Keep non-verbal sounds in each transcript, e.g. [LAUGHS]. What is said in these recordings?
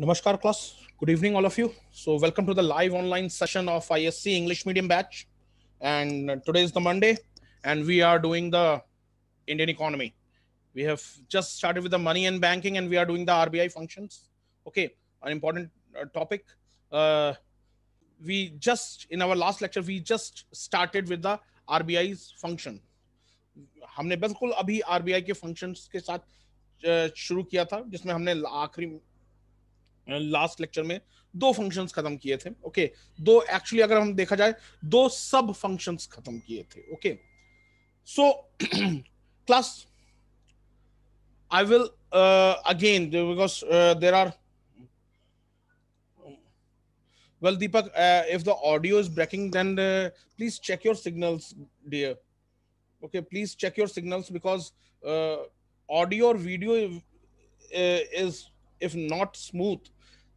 Namaskar class. Good evening, all of you. So welcome to the live online session of ISC English medium batch. And uh, today is the Monday and we are doing the Indian economy. We have just started with the money and banking and we are doing the RBI functions. Okay, an important uh, topic. Uh, we just, in our last lecture, we just started with the RBI's function. हमने बिल्कुल अभी RBI के functions के साथ uh, शुरू किया था जिसमें हमने आखरी लास्ट लेक्चर में दो फंक्शंस खत्म किए थे ओके okay? दो एक्चुअली अगर हम देखा जाए दो सब फंक्शंस खत्म किए थे okay so class I will again because there are well deepak uh, if the audio is breaking then uh, please check your signals dear okay please check your signals because uh, audio or video is if not smooth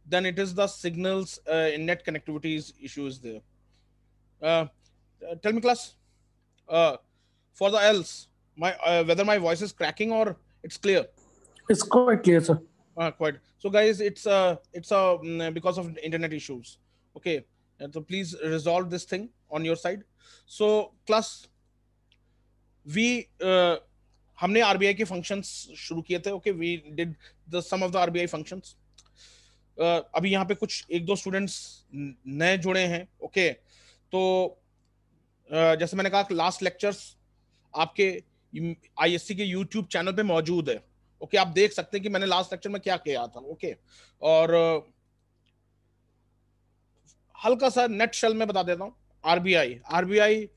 then it is the signals uh, in net connectivities issues there. Uh, uh, tell me class, uh, for the else, my uh, whether my voice is cracking or it's clear. It's quite clear, sir. Uh, quite. So guys, it's uh, it's uh, mm, because of internet issues. Okay, uh, so please resolve this thing on your side. So class, we uh, हमने RBI के functions शुरू किए थे. Okay, we did the sum of the RBI functions. अभी यहाँ पे कुछ एक दो स्टूडेंट्स नए जुड़े हैं ओके तो जैसे मैंने कहा लास्ट लेक्चर्स आपके आईएससी के यूट्यूब चैनल पे मौजूद है ओके आप देख सकते हैं कि मैंने लास्ट लेक्चर में क्या किया था ओके और हल्का सा नेट शेल में बता देता हूँ RBI RBI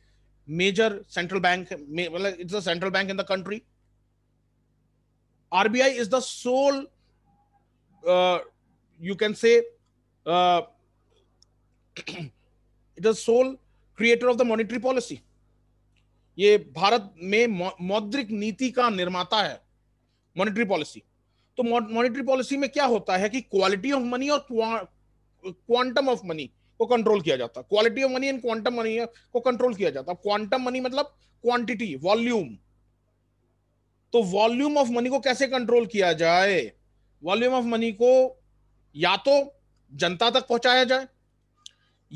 major central bank मतलब it's the central bank in the country RBI is the sole you can say uh, [CLEARS THROAT] it is sole creator of the monetary policy ये भारत में मौद्रिक नीति का निर्माता है मॉनेटरी पॉलिसी तो मॉनेटरी पॉलिसी में क्या होता है कि क्वालिटी ऑफ मनी और क्वांटम ऑफ मनी को कंट्रोल किया जाता है quality of money and quantum money को कंट्रोल किया जाता है क्वांटम मनी मतलब क्वांटिटी वॉल्यूम तो वॉल्यूम ऑफ मनी को कैसे कंट्रोल किया जाए वॉल्यूम ऑफ मनी को या तो जनता तक पहुंचाया जाए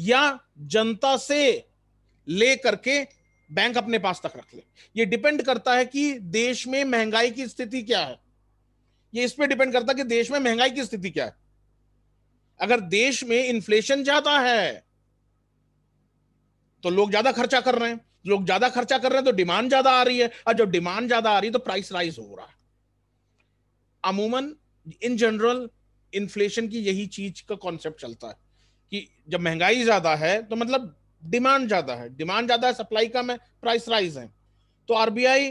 या जनता से ले करके बैंक अपने पास तक रख ले ये डिपेंड करता है कि देश में महंगाई की स्थिति क्या है ये इस पे डिपेंड करता है कि देश में महंगाई की स्थिति क्या है अगर देश में इन्फ्लेशन ज्यादा है तो लोग ज्यादा खर्चा कर रहे हैं लोग ज्यादा खर्चा कर रहे हैं तो डिमांड ज्यादा आ रही है और जब डिमांड ज्यादा आ रही है तो प्राइस राइज हो रहा है अमूमन इन जनरल इन्फ्लेशन की यही चीज का कॉन्सेप्ट चलता है कि जब महंगाई ज्यादा है तो मतलब डिमांड ज्यादा है डिमांड ज्यादा है सप्लाई कम है प्राइस राइज है तो आरबीआई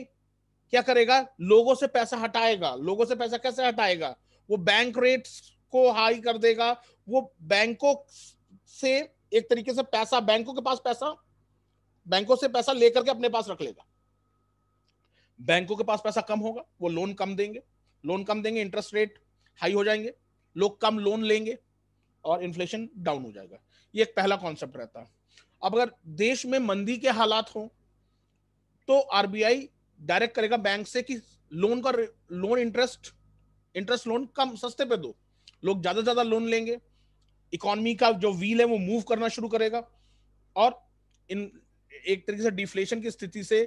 क्या करेगा लोगों से पैसा हटाएगा लोगों से पैसा कैसे हटाएगा वो बैंक रेट्स को हाई कर देगा वो बैंकों से एक तरीके से पैसा बैंकों के पास पैसा बैंकों से पैसा लेकर के अपने पास रख लेगा बैंकों के पास पैसा कम होगा वो लोन कम देंगे लोन कम देंगे इंटरेस्ट रेट हाई हो जाएंगे लोग कम लोन लेंगे और इन्फ्लेशन डाउन हो जाएगा ये एक पहला कॉन्सेप्ट रहता है अब अगर देश में मंदी के हालात हो तो आरबीआई डायरेक्ट करेगा बैंक से कि लोन का लोन इंटरेस्ट इंटरेस्ट लोन कम सस्ते पे दो लोग ज्यादा ज्यादा लोन लेंगे इकोनॉमी का जो व्हील है वो मूव करना शुरू करेगा और इन एक तरीके से डिफ्लेशन की स्थिति से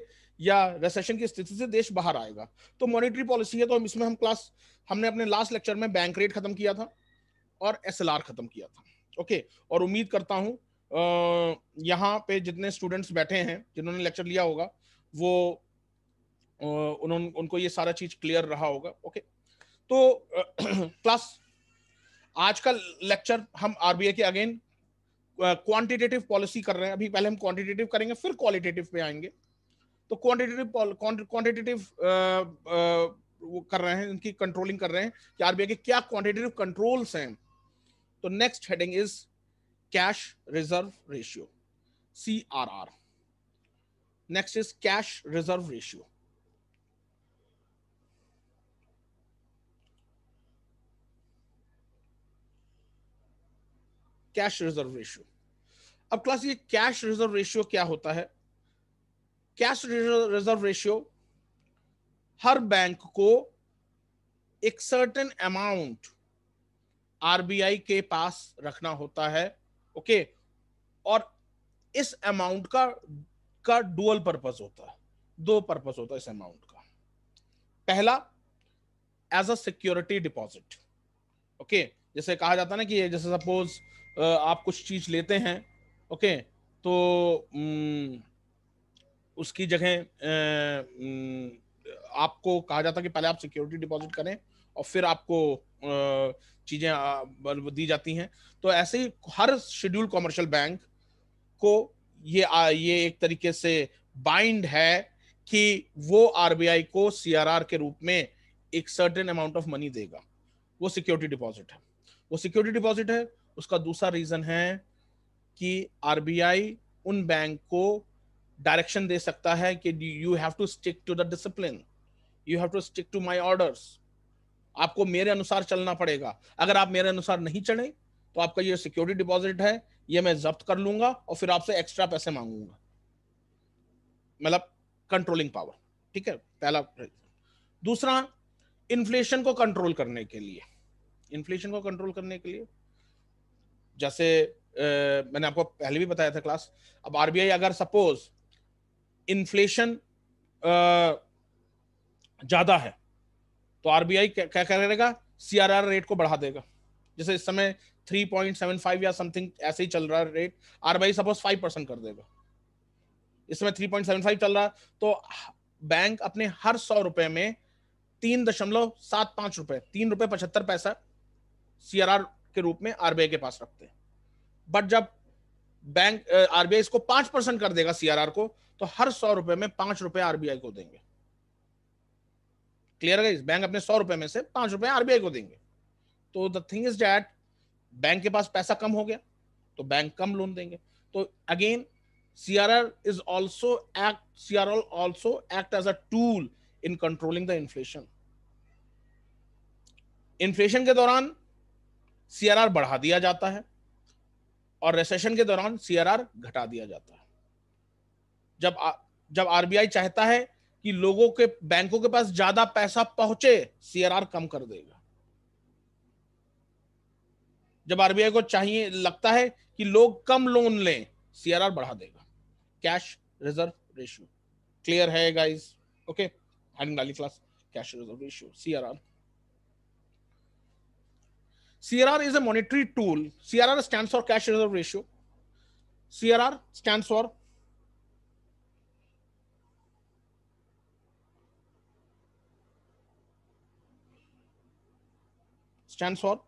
या रिसेशन की स्थिति से देश बाहर आएगा तो मॉनेटरी पॉलिसी है तो हम इसमें हम क्लास हमने अपने लास्ट लेक्चर में बैंक रेट खत्म किया था और एस खत्म किया था ओके और उम्मीद करता हूँ यहाँ पे जितने स्टूडेंट्स बैठे हैं जिन्होंने लेक्चर लिया होगा वो उन्होंने उनको ये सारा चीज क्लियर रहा होगा ओके तो क्लास [CLEARS THROAT] आज का लेक्चर हम आरबीआई के अगेन क्वांटिटेटिव पॉलिसी कर रहे हैं अभी पहले हम क्वांटिटेटिव करेंगे फिर क्वालिटेटिव पे आएंगे तो क्वांटिटेटिव क्वांटिटेटिव uh, uh, वो कर रहे हैं इनकी कंट्रोलिंग कर रहे हैं कि आरबीआई के क्या क्वांटिटेटिव कंट्रोल्स हैं तो next heading is cash reserve ratio C R R next is cash reserve ratio cash reserve ratio अब क्लास ये कैश रिजर्व रेशियो क्या होता है कैश रिजर्व रेशियो हर बैंक को एक सर्टन अमाउंट आरबीआई के पास रखना होता है ओके okay? और इस अमाउंट का का डुअल पर्पस होता है दो पर्पस होता है इस अमाउंट का पहला as a security deposit okay जैसे कहा जाता है ना कि जैसे सपोज आप कुछ चीज लेते हैं ओके okay? तो हम्म, उसकी जगह आपको कहा जाता है कि पहले आप सिक्योरिटी डिपॉजिट करें और फिर आपको चीजें दी जाती हैं तो ऐसे ही हर शेड्यूल कॉमर्शियल बैंक को ये आ, ये एक तरीके से बाइंड है कि वो आरबीआई को सीआरआर के रूप में एक सर्टेन अमाउंट ऑफ मनी देगा वो सिक्योरिटी डिपॉजिट है वो सिक्योरिटी डिपॉजिट है उसका दूसरा रीजन है कि आरबीआई उन बैंक को डायरेक्शन दे सकता है कि you have to stick to the discipline you have to stick to my orders आपको मेरे अनुसार चलना पड़ेगा अगर आप मेरे अनुसार नहीं चले तो आपका ये सिक्योरिटी डिपॉजिट है ये मैं जब्त कर लूंगा और फिर आपसे एक्स्ट्रा पैसे मांगूंगा मतलब कंट्रोलिंग पावर ठीक है पहला दूसरा इन्फ्लेशन को कंट्रोल करने के लिए इन्फ्लेशन को कंट्रोल करने के लिए जैसे ए, मैंने आपको पहले भी बताया था क्लास अब आरबीआई अगर सपोज इन्फ्लेशन uh, ज्यादा है तो आरबीआई क्या करेगा सीआरआर रेट को बढ़ा देगा जैसे इस समय 3.75 या समथिंग ऐसे ही चल रहा है रेट आरबीआई सपोज 5 परसेंट कर देगा इस समय 3.75 चल रहा है तो बैंक अपने हर सौ रुपए में तीन दशमलव सात पांच रुपए तीन रुपए पचहत्तर पैसा सीआरआर के रूप में आरबीआई के पास रखते हैं बट जब बैंक आरबीआई इसको पांच परसेंट कर देगा सीआरआर को तो हर सौ रुपए में पांच रुपए आरबीआई को देंगे क्लियर गाइस बैंक अपने सौ रुपए में से पांच रुपए आरबीआई को देंगे तो the thing is that bank के पास पैसा कम हो गया तो बैंक कम लोन देंगे तो again CRR is also act CRL also act as a tool in controlling the inflation inflation के दौरान सीआरआर बढ़ा दिया जाता है और रेसेशन के दौरान सीआरआर घटा दिया जाता है जब आ, जब आरबीआई चाहता है कि लोगों के बैंकों के पास ज्यादा पैसा पहुंचे सीआरआर कम कर देगा जब आरबीआई को चाहिए लगता है कि लोग कम लोन लें सीआरआर बढ़ा देगा कैश रिजर्व रेशियो क्लियर है guys okay heading class cash reserve ratio CRR CRR is a monetary tool. CRR stands for cash reserve ratio. CRR stands for stands for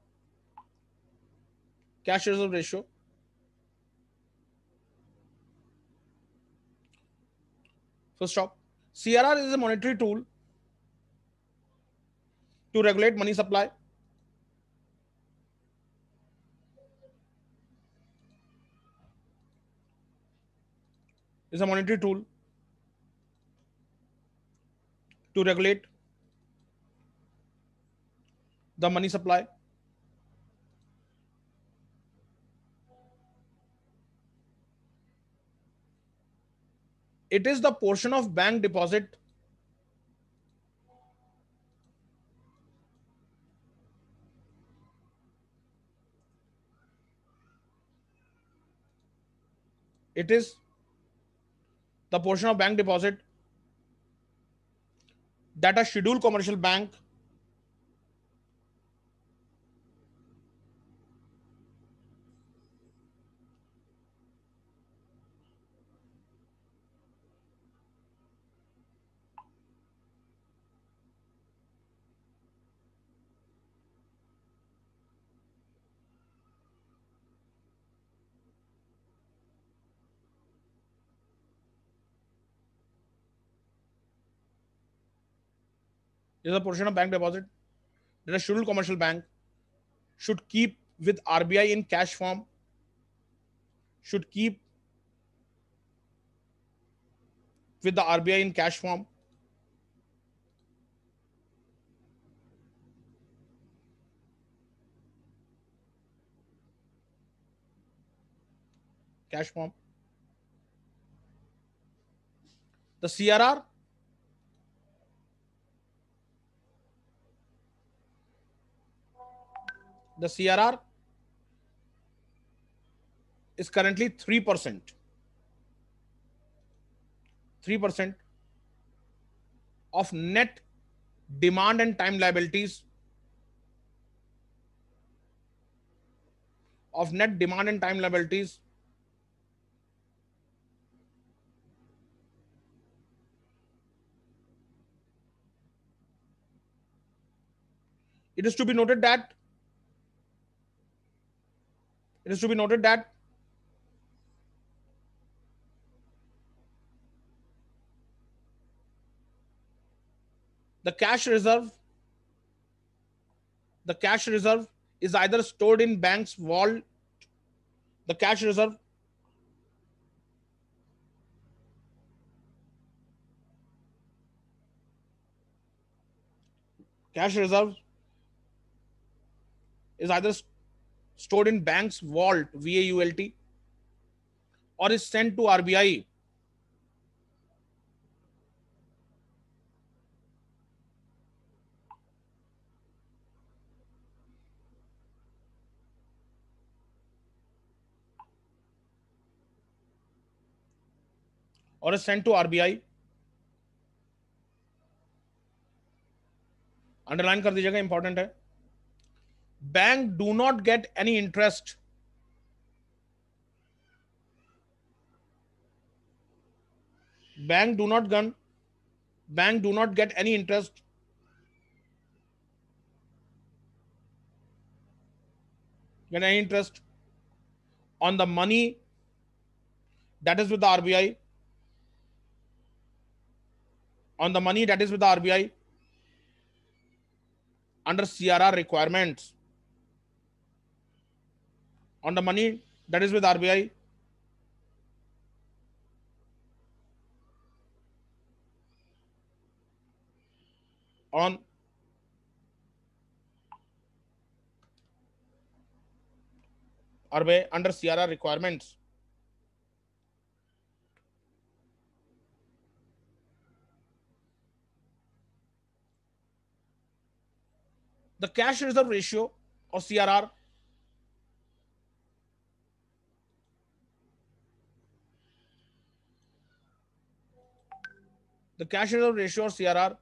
cash reserve ratio. First stop. CRR is a monetary tool to regulate money supply. is a monetary tool to regulate the money supply. It is the portion of bank deposit it is the portion of bank deposit that a scheduled commercial bank there's a portion of bank deposit that a scheduled commercial bank should keep with RBI in cash form, should keep with the RBI in cash form. Cash form. The CRR the CRR is currently 3%. 3% of net demand and time liabilities of net demand and time liabilities it is to be noted that it is to be noted that the cash reserve the cash reserve is either stored in bank's vault the cash reserve cash reserve is either stored in banks vault vault or is sent to rbi or is sent to RBI. Underline कर दीजिएगा important है bank do not get any interest bank do not gun bank do not get any interest get any interest on the money that is with the RBI on the money that is with the RBI under CRR requirements on the money that is with RBI. On RBI under CRR requirements. The cash reserve ratio or CRR the cash reserve ratio or CRR.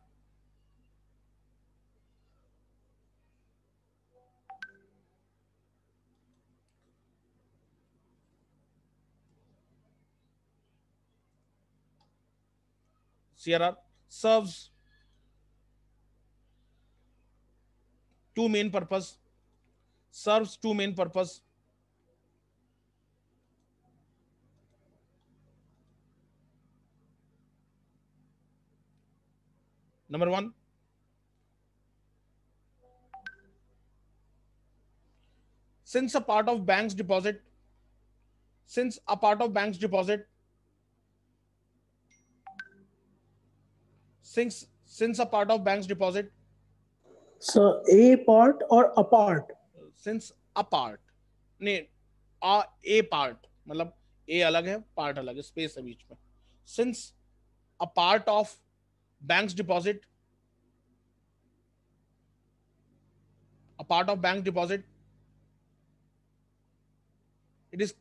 CRR serves two main purpose serves two main purpose number one since a part of bank's deposit since a part of bank's deposit since since a part of bank's deposit so a part or a part since a part नहीं a a part मतलब a अलग है part अलग है space है बीच में since a part of bank's deposit a part of bank deposit it is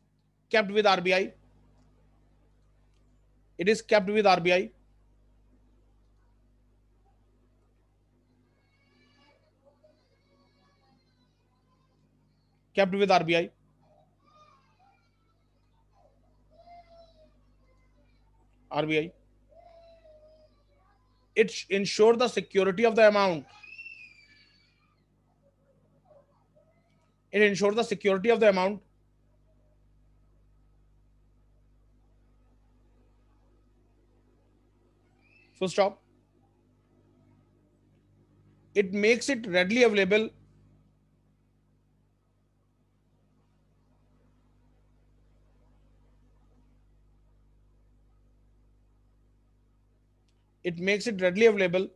kept with RBI. It is kept with RBI. Kept with RBI. RBI it ensure the security of the amount it ensure the security of the amount full stop it makes it readily available it makes it readily available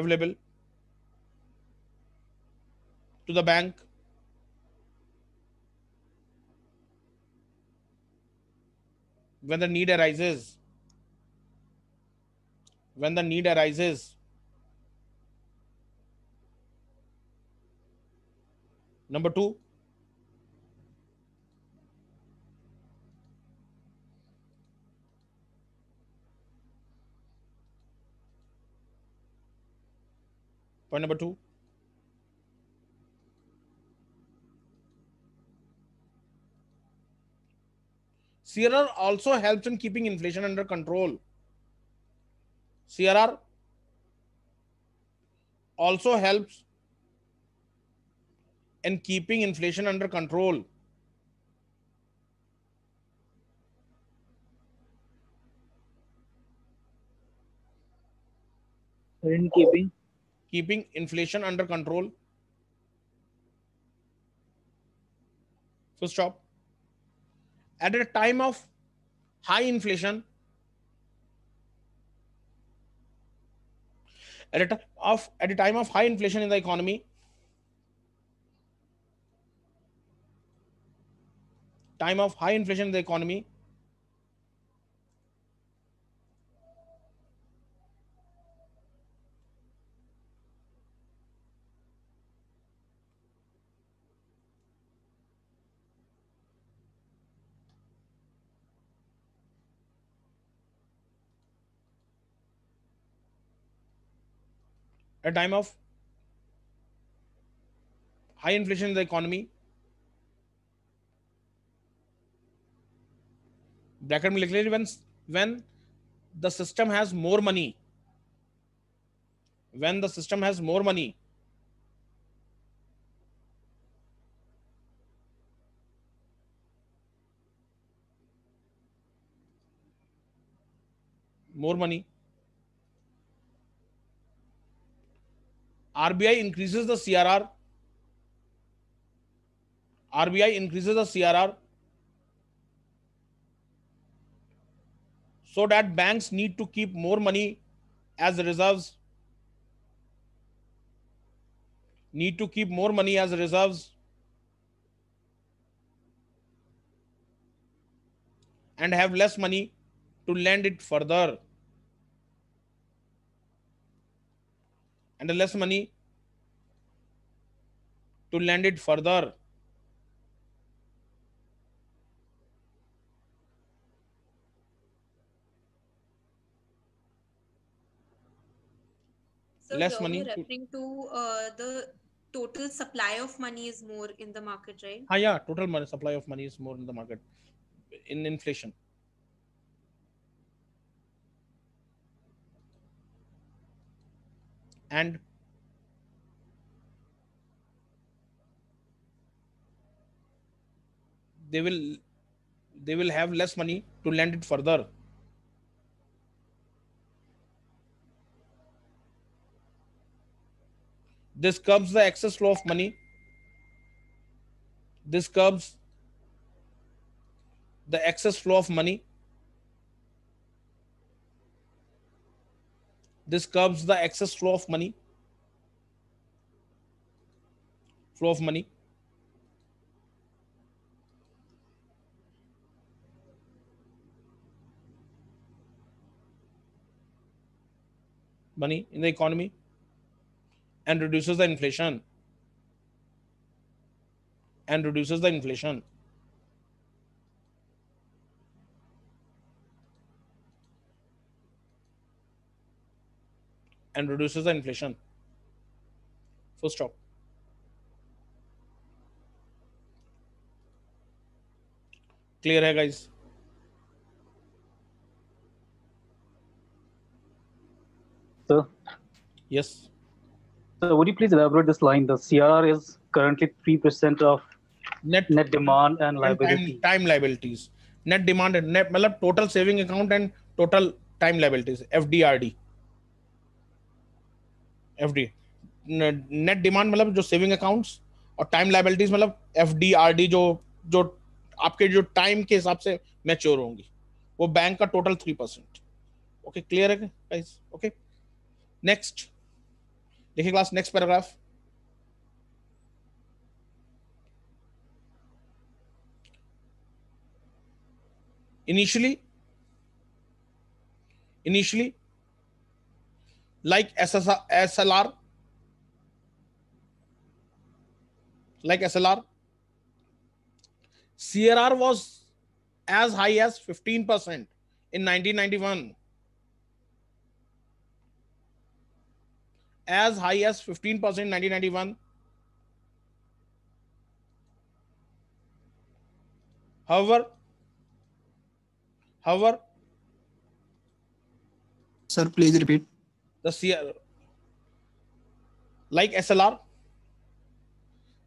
available to the bank when the need arises when the need arises number 2 Point number two. CRR also helps in keeping inflation under control. CRR also helps in keeping inflation under control. In keeping keeping inflation under control. So stop. At a time of high inflation, at a, t- of, at a time of high inflation in the economy, time of high inflation in the economy, a time of high inflation in the economy. Bracket militarily when when the system has more money. When the system has more money. More money. RBI increases the CRR. RBI increases the CRR. So that banks need to keep more money as reserves. Need to keep more money as reserves. And have less money to lend it further. and less money to land it further. So less money referring to, uh, the total supply of money is more in the market right ah, yeah total money, supply of money is more in the market in inflation and they will they will have less money to lend it further this curbs the excess flow of money this curbs the excess flow of money This curbs the excess flow of money. Flow of money. money in the economy and reduces the inflation and reduces the inflation and reduces the inflation. Full stop. Clear hai guys? Sir? Yes. So would you please elaborate this line? The CR is currently 3% of net, net demand and liability. Time, time liabilities. Net demand and net, total saving account and total time liabilities, FDRD. F D net demand मतलब जो saving accounts और time liabilities मतलब F D R D जो जो आपके जो time के हिसाब से मैच्योर होंगी वो बैंक का total three percent okay clear है गाइस ओके नेक्स्ट देखिए class next paragraph initially initially like SSR, SLR, like SLR. CRR was as high as 15% in 1991. As high as 15% in 1991. However, however, sir, please repeat the CR, like SLR,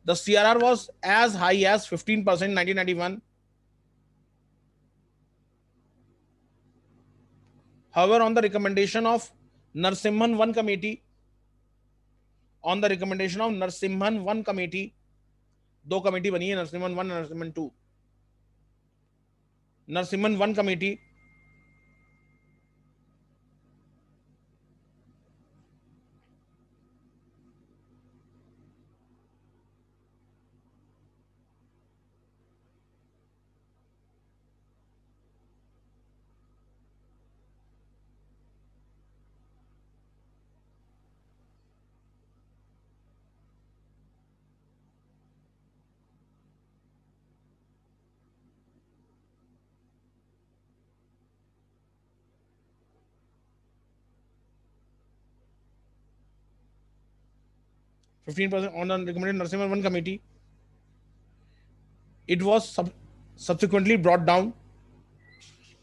the CRR was as high as 15% in 1991. However, on the recommendation of Narsimhan 1 committee, on the recommendation of Narsimhan 1 committee, two committee बनी 1 and one और two, two Narasimhan one 15% on the recommended Narsimha 1 committee. It was sub- subsequently brought down.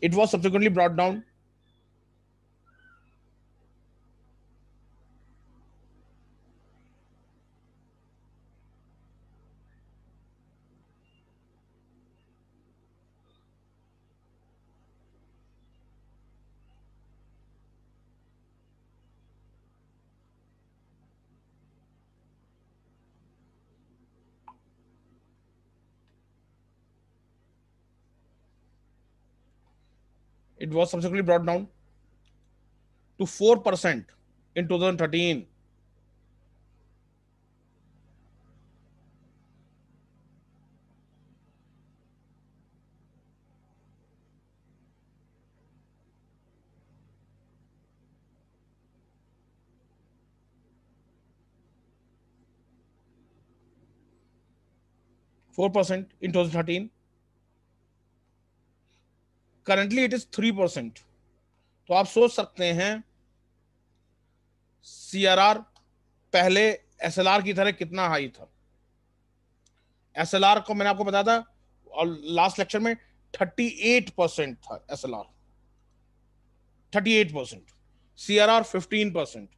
It was subsequently brought down it was subsequently brought down to 4% in 2013. Four percent in 2013. Currently it is three percent तो आप सोच सकते हैं सी पहले S की तरह कितना high था एस को मैंने आपको बताया था और लास्ट लेक्चर में थर्टी एट परसेंट था S L R thirty eight percent C R R fifteen percent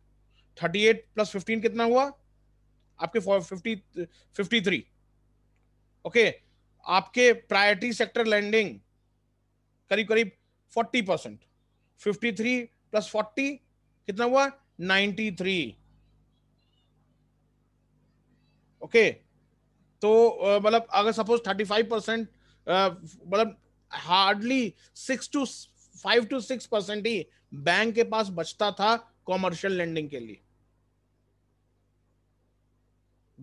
thirty eight plus fifteen कितना हुआ आपके फिफ्टी फिफ्टी थ्री ओके आपके प्रायोरिटी सेक्टर लैंडिंग करीब करीब forty percent fifty three plus forty कितना हुआ ninety three okay तो मतलब अगर सपोज थर्टी फाइव परसेंट मतलब hardly six to five to six percent ही बैंक के पास बचता था कॉमर्शियल लैंडिंग के लिए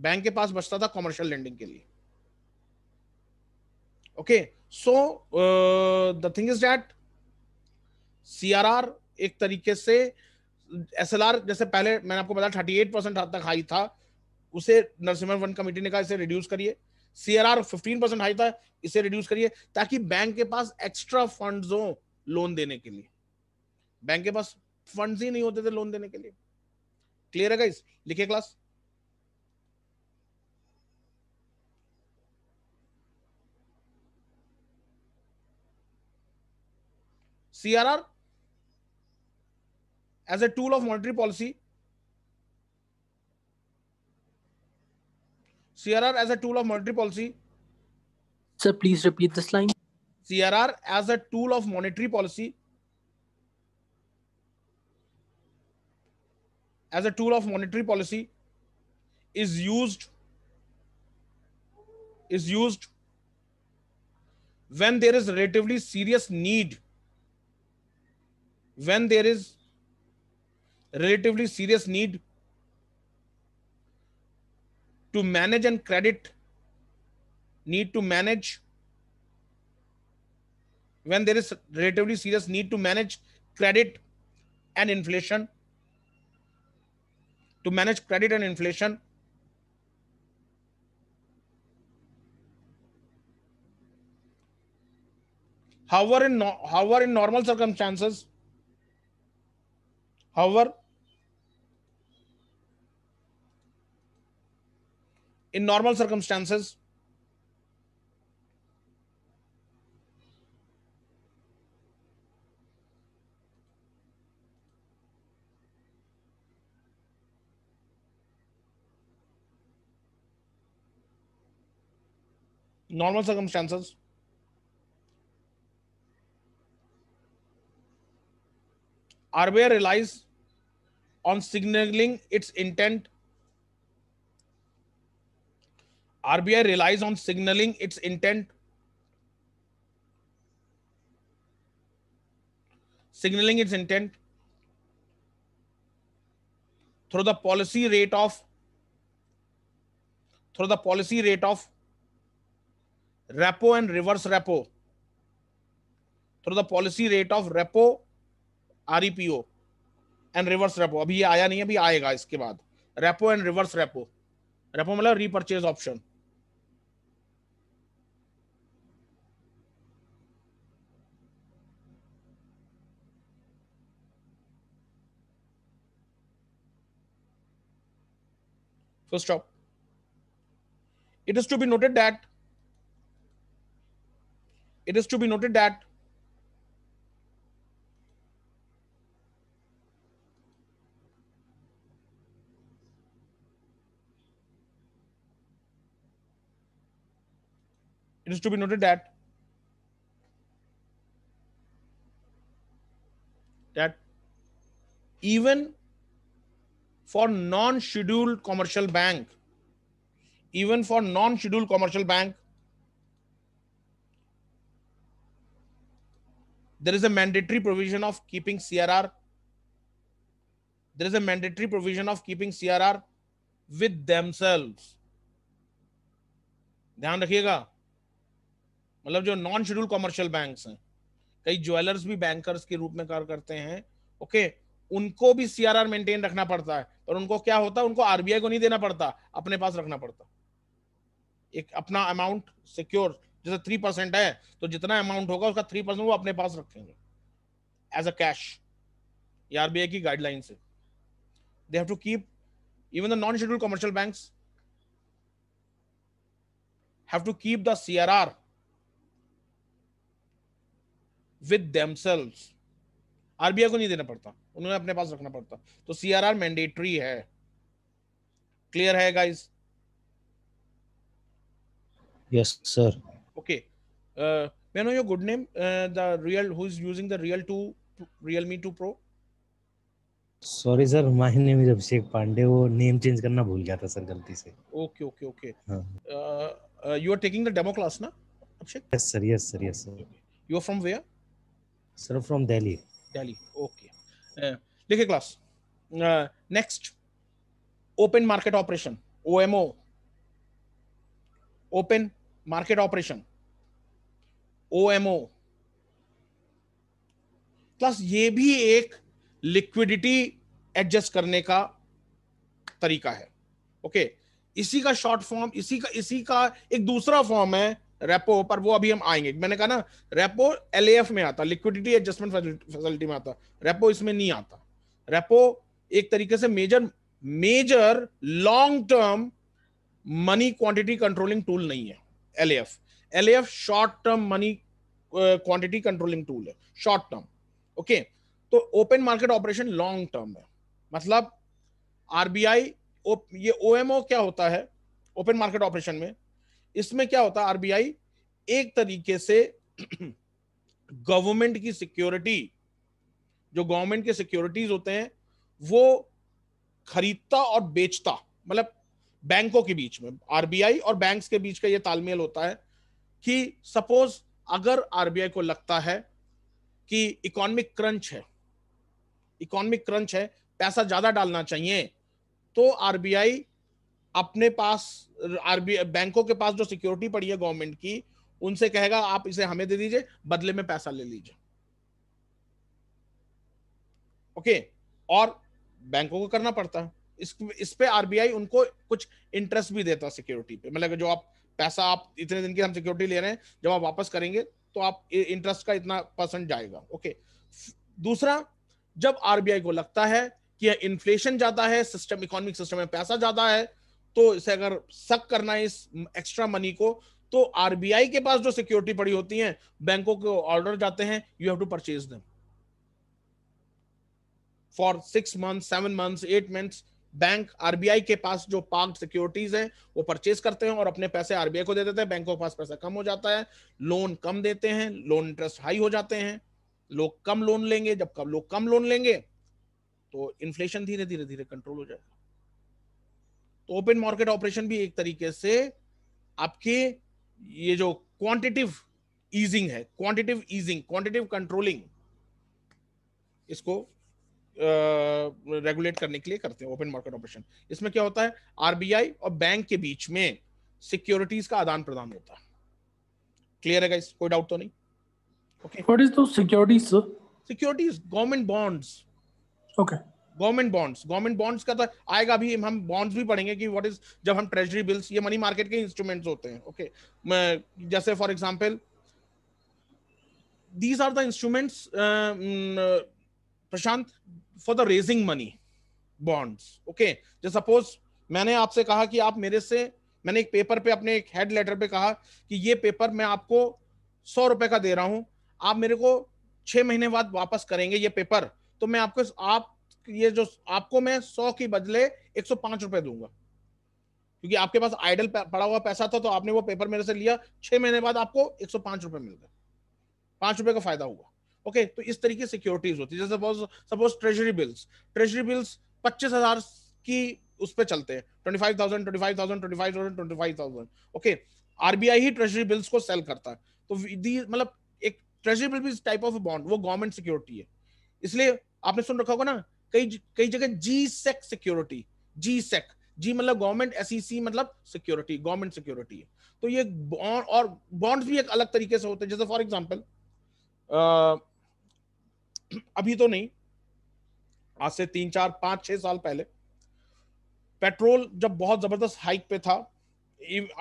बैंक के पास बचता था कॉमर्शियल लेंडिंग के लिए okay so uh, the thing is that एक तरीके से एस जैसे पहले मैंने आपको बताया थर्टी एट परसेंट तक हाई था उसे नरसिम्हन वन कमेटी ने कहा इसे रिड्यूस करिए सीआरआर फिफ्टीन परसेंट हाई था इसे रिड्यूस करिए ताकि बैंक के पास एक्स्ट्रा फंड हो लोन देने के लिए बैंक के पास फंड ही नहीं होते थे लोन देने के लिए क्लियर है गाइस लिखिए class CRR as a tool of monetary policy. CRR as a tool of monetary policy. Sir, please repeat this line. CRR as a tool of monetary policy. As a tool of monetary policy is used is used when there is relatively serious need when there is relatively serious need to manage and credit need to manage when there is relatively serious need to manage credit and inflation to manage credit and inflation however in however in normal circumstances However, in normal circumstances, normal circumstances RBI relies on signaling its intent. RBI relies on signaling its intent. Signaling its intent through the policy rate of through the policy rate of repo and reverse repo through the policy rate of repo R E P O and reverse repo अभी ये आया नहीं अभी आएगा इसके बाद repo and reverse repo repo मतलब repurchase option full stop it is to be noted that it is to be noted that it is to be noted that that even for non-scheduled commercial bank, even for non-scheduled commercial bank, there is a mandatory provision of keeping CRR. There is a mandatory provision of keeping CRR with themselves. ध्यान रखिएगा मतलब जो non schedule commercial bank हैं कई jewellers भी bankers के रूप में कार्य करते हैं ओके उनको भी सीआरआर मेंटेन रखना पड़ता है पर उनको क्या होता है उनको आरबीआई को नहीं देना पड़ता अपने पास रखना पड़ता एक अपना अमाउंट सिक्योर जैसे थ्री परसेंट है तो जितना अमाउंट होगा उसका थ्री परसेंट वो अपने पास रखेंगे एज अ कैश ये आरबीआई की गाइडलाइन से they have to keep even the non schedule commercial banks have to keep the CRR with themselves RBI को नहीं देना पड़ता उन्होंने अपने पास रखना पड़ता तो सीआरआर मैंडेटरी है क्लियर है गाइस यस सर ओके मैं know your good name the real who is using the real real two Realme two Pro? Sorry sir my name is Abhishek Pandey वो नेम चेंज करना भूल गया था सर गलती से okay okay okay you are taking the demo class ना Abhishek yes sir yes sir yes sir you are from where Sir, from Delhi. Delhi. Okay. Uh, देखिए class next open market operation OMO open market operation OMO plus ये भी एक liquidity adjust करने का तरीका है okay okay. इसी का शॉर्ट फॉर्म इसी का इसी का एक दूसरा फॉर्म है रेपो पर वो अभी हम आएंगे मैंने कहा ना रेपो एल में आता लिक्विडिटी एडजस्टमेंट फैसिलिटी में आता रेपो इसमें नहीं आता रेपो एक तरीके से major major long term money quantity controlling tool नहीं है L F L F short term money quantity controlling tool है शॉर्ट टर्म ओके तो open market operation long term है मतलब आरबीआई ये ओएमओ क्या होता है ओपन मार्केट ऑपरेशन में इसमें क्या होता है आरबीआई एक तरीके से गवर्नमेंट [CLEARS THROAT] की सिक्योरिटी जो गवर्नमेंट के सिक्योरिटीज होते हैं वो खरीदता और बेचता मतलब बैंकों के बीच में आरबीआई और बैंक्स के बीच का ये तालमेल होता है कि सपोज अगर आरबीआई को लगता है कि इकोनॉमिक क्रंच है इकोनॉमिक क्रंच है पैसा ज्यादा डालना चाहिए तो आरबीआई अपने पास आरबीआई बैंकों के पास जो सिक्योरिटी पड़ी है गवर्नमेंट की उनसे कहेगा आप इसे हमें दे दीजिए बदले में पैसा ले लीजिए ओके और बैंकों को करना पड़ता है इस इस पे आरबीआई उनको कुछ इंटरेस्ट भी देता है सिक्योरिटी पे मतलब जो आप पैसा आप इतने दिन की हम सिक्योरिटी ले रहे हैं जब आप वापस करेंगे तो आप इंटरेस्ट का इतना परसेंट जाएगा ओके दूसरा जब आरबीआई को लगता है कि इन्फ्लेशन ज्यादा है सिस्टम इकोनॉमिक सिस्टम में पैसा ज्यादा है तो इसे अगर सक करना है इस एक्स्ट्रा मनी को तो आरबीआई के पास जो सिक्योरिटी पड़ी होती है बैंकों के ऑर्डर जाते हैं you have to purchase them for six month seven months eight months bank RBI के पास जो पार्क सिक्योरिटीज हैं वो परचेज करते हैं और अपने पैसे आरबीआई को दे देते हैं बैंकों के पास पैसा कम हो जाता है लोन कम देते हैं लोन इंटरेस्ट हाई हो जाते हैं लोग कम लोन लेंगे जब कम लोग कम लोन लेंगे तो इन्फ्लेशन धीरे धीरे धीरे कंट्रोल हो जाएगा ओपन मार्केट ऑपरेशन भी एक तरीके से आपके ये जो क्वांटिटिव ईजिंग है क्वांटिटिव ईजिंग क्वांटिटिव कंट्रोलिंग इसको रेगुलेट uh, करने के लिए करते हैं ओपन मार्केट ऑपरेशन इसमें क्या होता है आरबीआई और बैंक के बीच में सिक्योरिटीज का आदान प्रदान होता है क्लियर है गाइस कोई डाउट तो नहीं ओके व्हाट इज दो securities securities government bonds okay government bonds government bonds का तो आएगा भी हम बॉन्ड्स भी पढ़ेंगे कि व्हाट इज जब हम ट्रेजरी बिल्स ये मनी मार्केट के इंस्ट्रूमेंट्स होते हैं ओके uh, mm, okay? जैसे for example these are the instruments Prashant for the raising money bonds okay जो सपोज मैंने आपसे कहा कि आप मेरे से मैंने एक पेपर पे अपने एक हेड लेटर पे कहा कि ये पेपर मैं आपको सौ रुपए का दे रहा हूं आप मेरे को छह महीने बाद वापस करेंगे ये पेपर तो मैं आपको आप ये जो आपको मैं सौ की बदले एक सौ पांच रुपए दूंगा क्योंकि आपके पास आइडल पड़ा हुआ पैसा था तो आपने वो पेपर मेरे से लिया छह महीने बाद आपको एक सौ पांच रुपए मिल गए पांच रुपए का फायदा हुआ ओके तो इस तरीके सिक्योरिटीज होती है जैसे suppose treasury bills treasury bills पच्चीस हजार की उस पर चलते हैं twenty five thousand twenty five thousand twenty five thousand twenty five thousand okay RBI ही ट्रेजरी बिल्स को सेल करता है तो मतलब एक ट्रेजरी बिल भी टाइप ऑफ बॉन्ड वो गवर्नमेंट सिक्योरिटी है इसलिए आपने सुन रखा होगा ना कई कई जगह जी सेक सिक्योरिटी जी सेक जी मतलब गवर्नमेंट एसईसी e मतलब सिक्योरिटी गवर्नमेंट सिक्योरिटी है तो ये बॉन्ड और बॉन्ड्स भी एक अलग तरीके से होते हैं जैसे फॉर एग्जांपल अभी तो नहीं आज से तीन चार पांच छह साल पहले पेट्रोल जब बहुत जबरदस्त हाइक पे था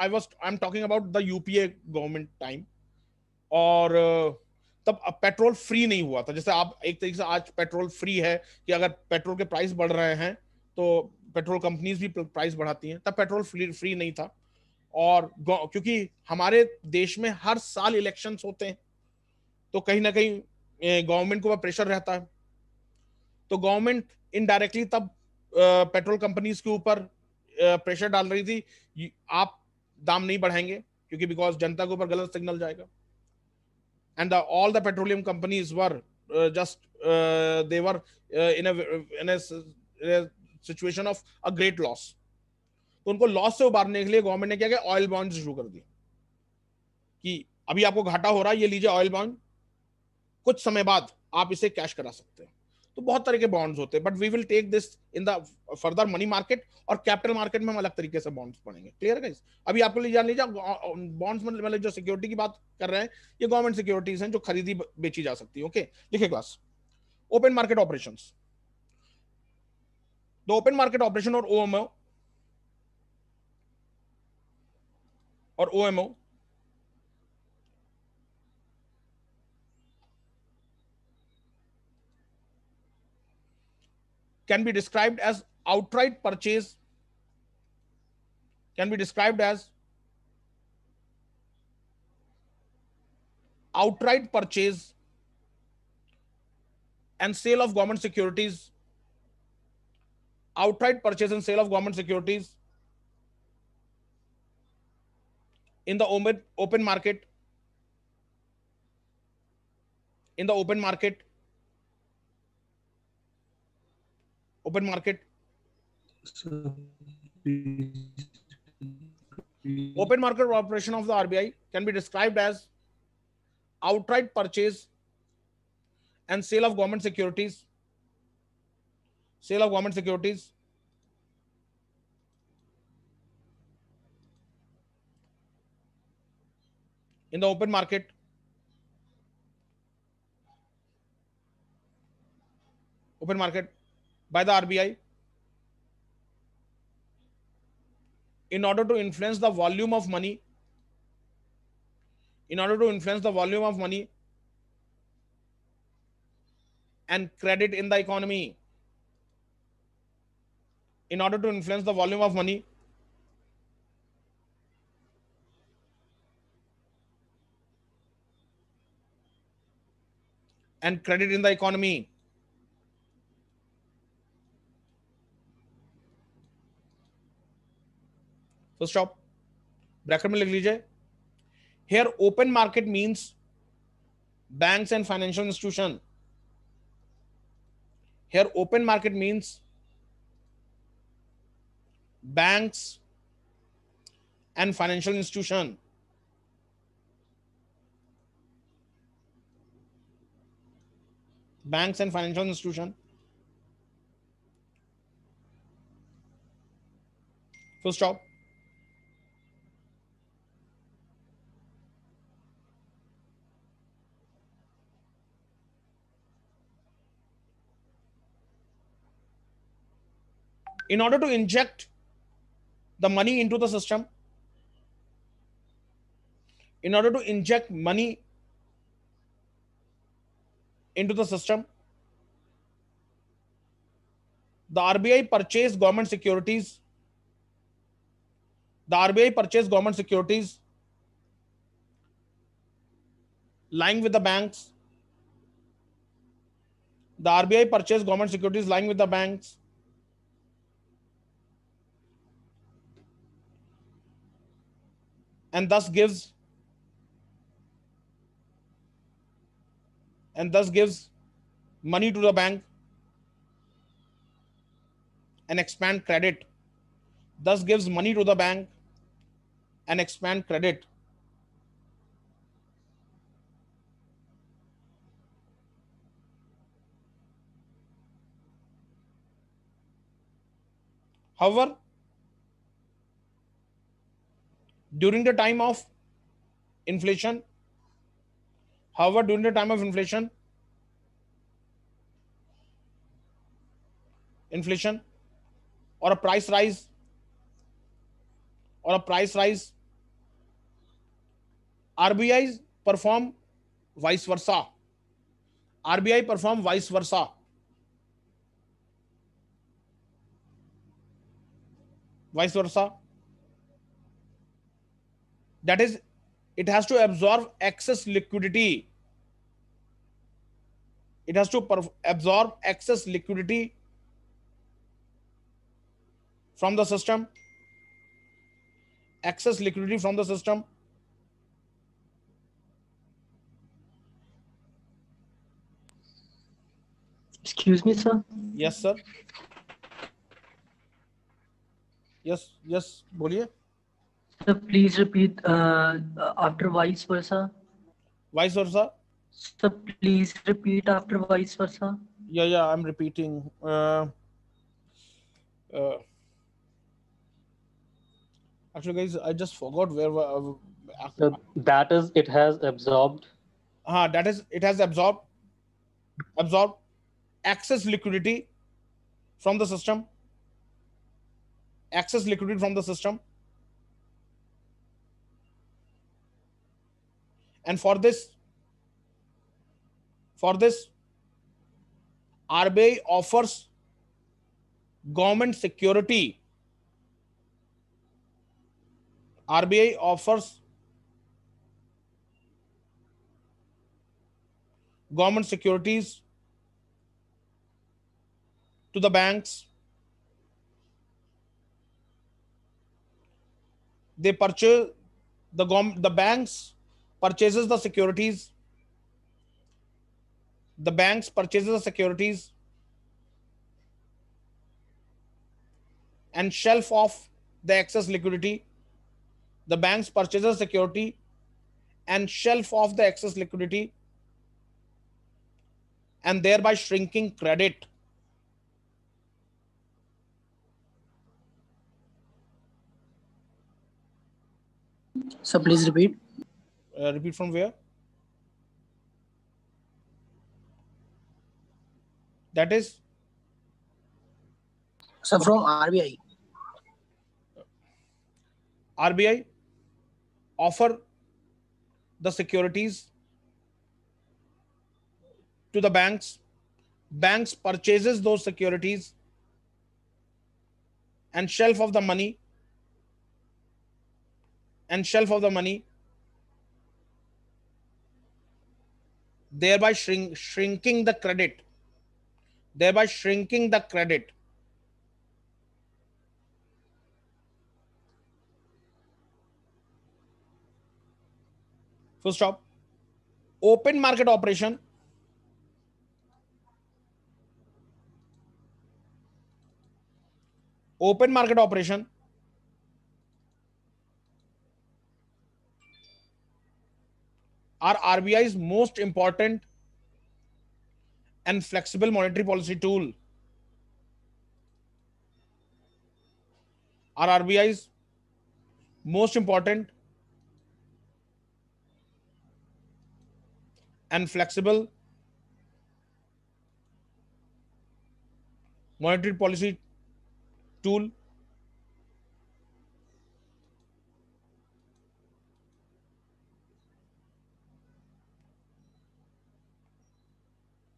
I was I am talking about the UPA government time और uh, तब पेट्रोल फ्री नहीं हुआ था जैसे आप एक तरीके से आज पेट्रोल फ्री है कि अगर पेट्रोल के प्राइस बढ़ रहे हैं तो पेट्रोल कंपनीज भी प्राइस बढ़ाती हैं तब पेट्रोल फ्री फ्री नहीं था और क्योंकि हमारे देश में हर साल इलेक्शन होते हैं तो कहीं ना कहीं गवर्नमेंट को प्रेशर रहता है तो गवर्नमेंट इनडायरेक्टली तब पेट्रोल कंपनीज के ऊपर प्रेशर डाल रही थी आप दाम नहीं बढ़ाएंगे क्योंकि बिकॉज जनता के ऊपर गलत सिग्नल जाएगा and the, all the petroleum companies were uh, just uh, they were uh, in a, in a in a situation of a great loss तो उनको लॉस से उबारने के लिए गवर्नमेंट ने क्या किया ऑयल बॉन्ड इशू कर दिए कि अभी आपको घाटा हो रहा है ये लीजिए ऑयल बॉन्ड कुछ समय बाद आप इसे कैश करा सकते हैं तो बहुत तरह के बॉन्ड्स होते हैं but we will take this in the further money market और कैपिटल मार्केट में हम अलग तरीके से बॉन्ड्स पढ़ेंगे क्लियर गाइस अभी आपको लिए जान लीजिए बॉन्ड्स मतलब, मतलब जो सिक्योरिटी की बात कर रहे हैं ये गवर्नमेंट सिक्योरिटीज हैं जो खरीदी बेची जा सकती है ओके देखिए class open market operation the open market operation और ओएमओ और OMO can be described as outright purchase, can be described as outright purchase and sale of government securities, outright purchase and sale of government securities in the open market, in the open market, open market open market operation of the RBI can be described as outright purchase and sale of government securities, sale of government securities, in the open market. Open market by the RBI in order to influence the volume of money. In order to influence the volume of money and credit in the economy. In order to influence the volume of money and credit in the economy. तो stop bracket में लिख लीजिए here open market means banks and financial institution here open market means banks and financial institution banks and financial institution so stop in order to inject the money into the system, in order to inject money into the system, the RBI purchased government securities. The RBI purchased government securities lying with the banks. The RBI purchased government securities lying with the banks and thus gives and thus gives money to the bank and expand credit thus gives money to the bank and expand credit however during the time of inflation. However, during the time of inflation, inflation or a price rise or a price rise, RBIs perform vice versa. RBI perform vice versa. Vice versa. That is, it has to absorb excess liquidity. It has to absorb excess liquidity from the system. Excess liquidity from the system. Excuse me, sir. Yes, sir. Yes, yes, बोलिए. Sir, please repeat uh, uh, after vice versa. Vice versa? Sir, please repeat after vice versa. Yeah, yeah, I'm repeating. Uh, uh, actually, guys, I just forgot where. Uh, so that is, it has absorbed. Uh, that is, it has absorbed, absorbed excess liquidity from the system. Excess liquidity from the system And for this, for this, RBI offers government security. RBI offers government securities to the banks. They purchase the the banks purchases the securities. The banks purchases the securities and shelf off the excess liquidity. The banks purchases security and shelf off the excess liquidity and thereby shrinking credit. So please repeat. Uh, repeat from where? That is? So from RBI. RBI offer the securities to the banks. Banks purchases those securities and shelf of the money and shelf of the money thereby shrink, shrinking the credit thereby shrinking the credit first stop open market operation open market operation are RBI's most important and flexible monetary policy tool. Are RBI's most important and flexible monetary policy tool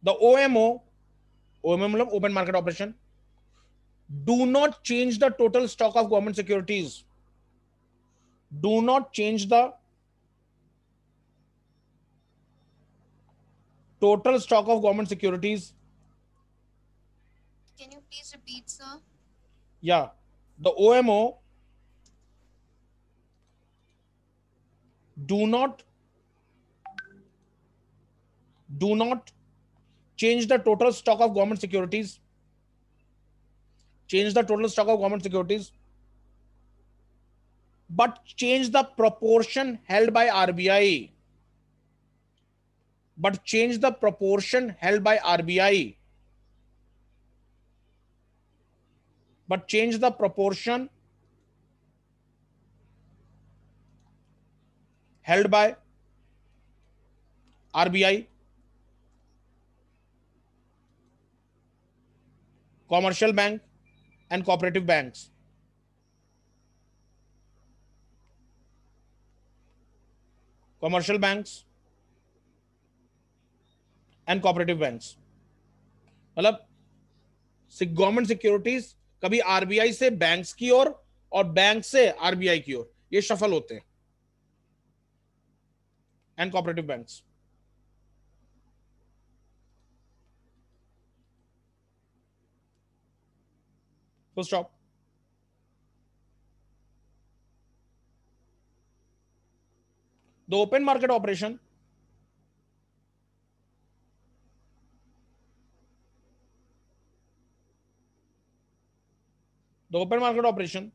the OMO, OMO open market operation, do not change the total stock of government securities. Do not change the total stock of government securities. Can you please repeat, sir? Yeah, the OMO do not do not change the total stock of government securities change the total stock of government securities but change the proportion held by RBI but change the proportion held by RBI but change the proportion held by RBI commercial bank and cooperative banks commercial banks and cooperative banks मतलब government securities कभी RBI से banks की ओर और, और bank से RBI की ओर ये सफल होते हैं and cooperative banks full stop the open market operation the open market operation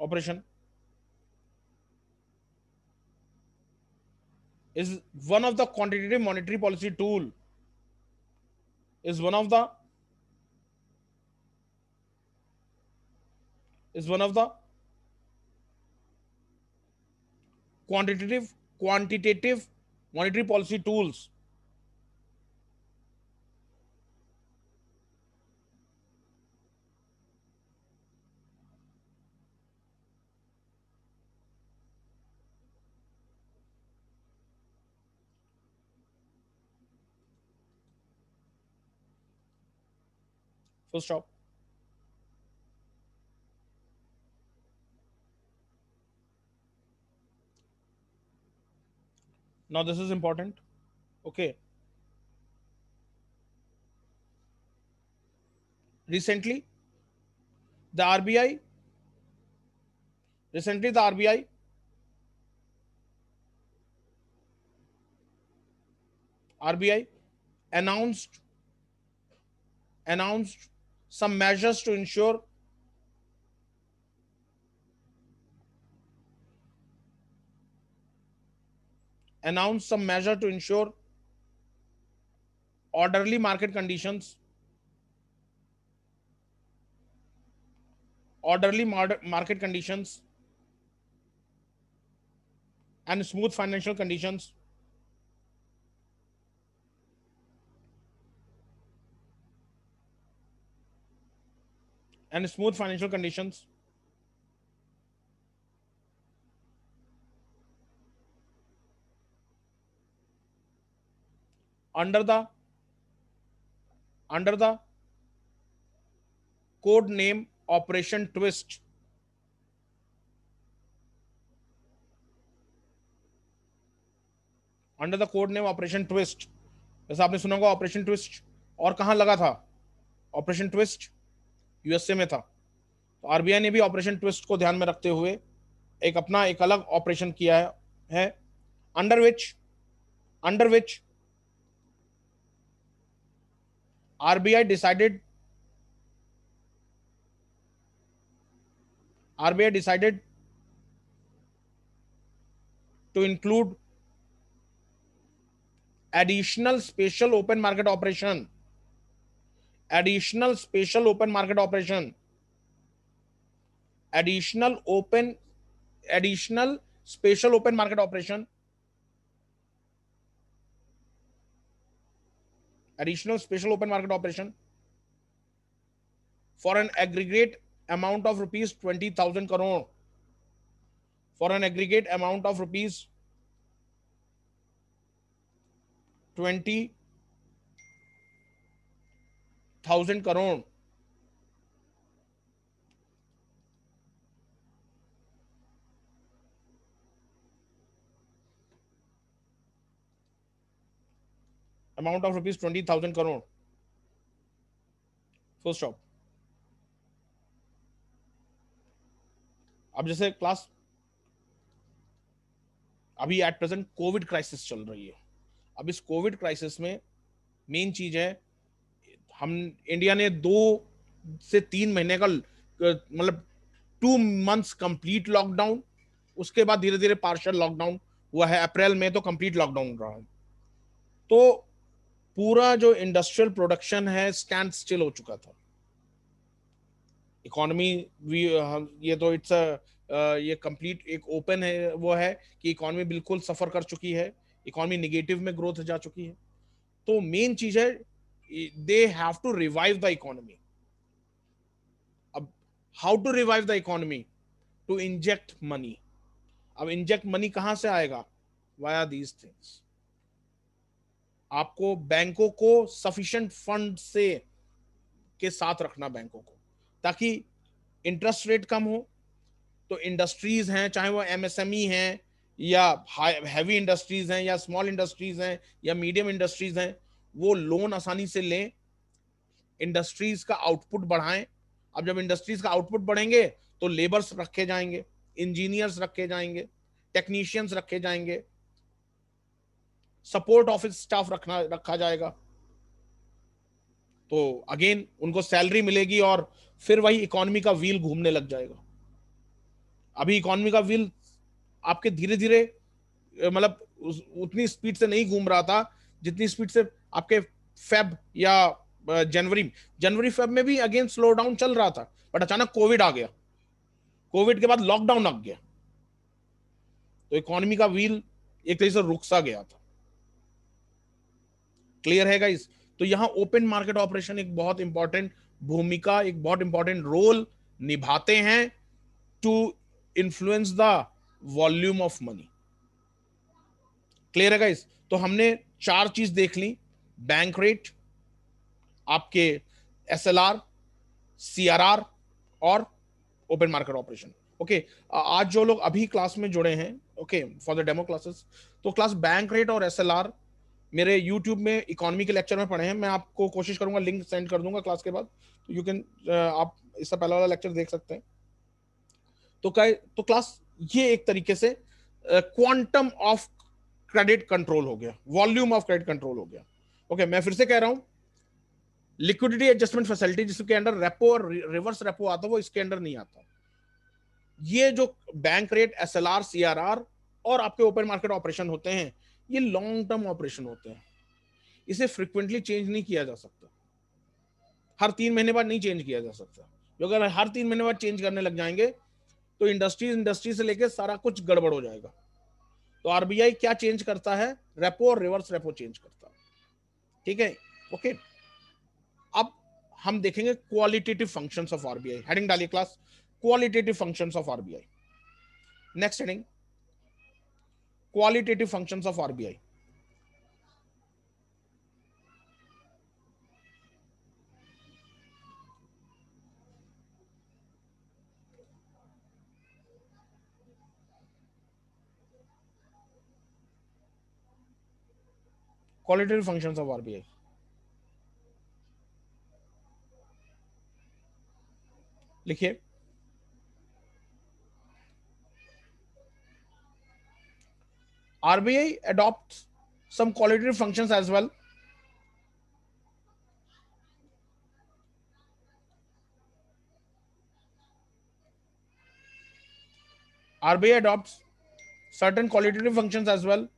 operation is one of the quantitative monetary policy tool is one of the is one of the quantitative quantitative monetary policy tools Full stop. Now this is important. Okay. Recently, the RBI, recently the RBI RBI announced announced some measures to ensure announce some measure to ensure orderly market conditions orderly market conditions and smooth financial conditions and smooth financial conditions. Under the under the code name Operation Twist. Under the code name Operation Twist जैसा आपने सुना होगा operation twist और कहाँ लगा था operation twist USA में था तो आरबीआई ने भी ऑपरेशन ट्विस्ट को ध्यान में रखते हुए एक अपना एक अलग ऑपरेशन किया है, under which under which RBI decided RBI decided to include additional special open market operation additional special open market operation additional open additional special open market operation additional special open market operation for an aggregate amount of rupees twenty thousand crore for an aggregate amount of rupees twenty thousand crore amount of rupees twenty thousand crore full stop अब जैसे class अभी at present Covid crisis चल रही है अब इस Covid crisis में main चीज है हम इंडिया ने दो से तीन महीने का मतलब टू मंथ्स कंप्लीट लॉकडाउन उसके बाद धीरे धीरे पार्शल लॉकडाउन हुआ है अप्रैल में तो कंप्लीट लॉकडाउन रहा तो पूरा जो इंडस्ट्रियल प्रोडक्शन है स्टैंड स्टिल हो चुका था इकोनॉमी ये तो इट्स ये कंप्लीट एक ओपन है वो है कि इकोनॉमी बिल्कुल सफर कर चुकी है इकोनॉमी निगेटिव में ग्रोथ जा चुकी है तो मेन चीज है they have to revive the economy. अब how to revive the economy? To inject money. अब इंजेक्ट मनी कहां से आएगा वाया दीज थिंग्स आपको बैंकों को सफिशिएंट फंड से के साथ रखना बैंकों को ताकि इंटरेस्ट रेट कम हो तो इंडस्ट्रीज हैं चाहे वो एमएसएमई e हैं या हैवी इंडस्ट्रीज हैं या स्मॉल इंडस्ट्रीज हैं या मीडियम इंडस्ट्रीज हैं वो लोन आसानी से लें इंडस्ट्रीज का आउटपुट बढ़ाएं अब जब इंडस्ट्रीज का आउटपुट बढ़ेंगे तो लेबर्स रखे जाएंगे इंजीनियर्स रखे जाएंगे टेक्नीशियंस रखे जाएंगे सपोर्ट ऑफिस स्टाफ रखना रखा जाएगा तो अगेन उनको सैलरी मिलेगी और फिर वही इकोनॉमी का व्हील घूमने लग जाएगा अभी इकोनॉमी का व्हील आपके धीरे धीरे मतलब उतनी स्पीड से नहीं घूम रहा था जितनी स्पीड से आपके फेब या जनवरी जनवरी फेब में भी अगेन स्लो डाउन चल रहा था बट अचानक कोविड आ गया कोविड के बाद लॉकडाउन लग गया तो इकोनॉमी का व्हील एक तरीके से रुक सा गया था क्लियर है गाइस तो यहां ओपन मार्केट ऑपरेशन एक बहुत इंपॉर्टेंट भूमिका एक बहुत इंपॉर्टेंट रोल निभाते हैं to influence the volume of money clear है गाइस तो हमने चार चीज देख ली बैंक रेट आपके S L R C R R और ओपन मार्केट ऑपरेशन ओके आज जो लोग अभी क्लास में जुड़े हैं okay for the demo classes तो क्लास बैंक रेट और एस एल आर मेरे यूट्यूब में इकोनॉमी के लेक्चर में पढ़े हैं मैं आपको कोशिश करूंगा लिंक सेंड कर दूंगा क्लास के बाद तो यू कैन आप इससे पहला वाला लेक्चर देख सकते हैं तो क्या तो क्लास ये एक तरीके से क्वांटम ऑफ क्रेडिट कंट्रोल हो गया वॉल्यूम ऑफ क्रेडिट कंट्रोल हो गया ओके okay, मैं फिर से कह रहा हूं लिक्विडिटी एडजस्टमेंट फैसिलिटी जिसके अंडर रेपो और रिवर्स रेपो आता है वो इसके अंडर नहीं आता ये जो bank rate S L R C R R और आपके ओपन मार्केट ऑपरेशन होते हैं ये लॉन्ग टर्म ऑपरेशन होते हैं इसे फ्रिक्वेंटली चेंज नहीं किया जा सकता हर तीन महीने बाद नहीं चेंज किया जा सकता जो अगर हर तीन महीने बाद चेंज करने लग जाएंगे तो इंडस्ट्रीज इंडस्ट्री से लेकर सारा कुछ गड़बड़ हो जाएगा तो आरबीआई क्या चेंज करता है रेपो और रिवर्स रेपो चेंज करता है ठीक है ओके अब हम देखेंगे qualitative function of RBI heading डालिए class qualitative function of RBI next heading qualitative function of RBI qualitative functions of RBI. here. RBI adopts some qualitative functions as well. RBI adopts certain qualitative functions as well.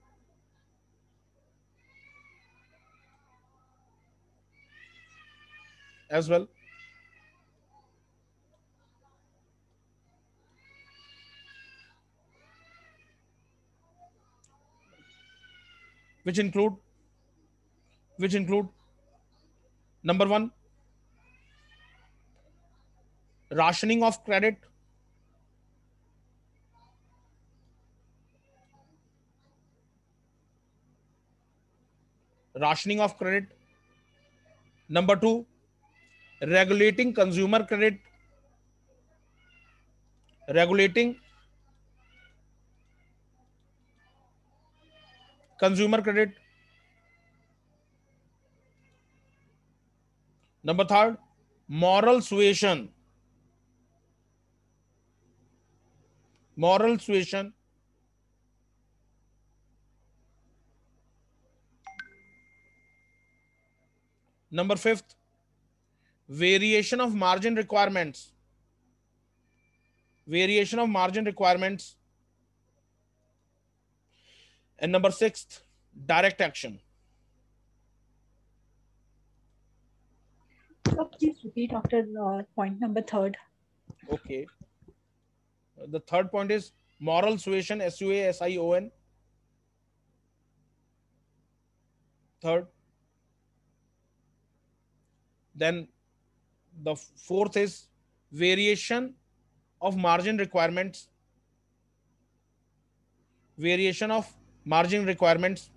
as well. Which include, which include number one, rationing of credit, rationing of credit. Number two, regulating consumer credit regulating consumer credit number third moral suasion moral suasion number fifth variation of margin requirements variation of margin requirements and number sixth direct action please repeat after uh, point number third okay the third point is moral suasion s u a s i o n third then the fourth is variation of margin requirements variation of margin requirements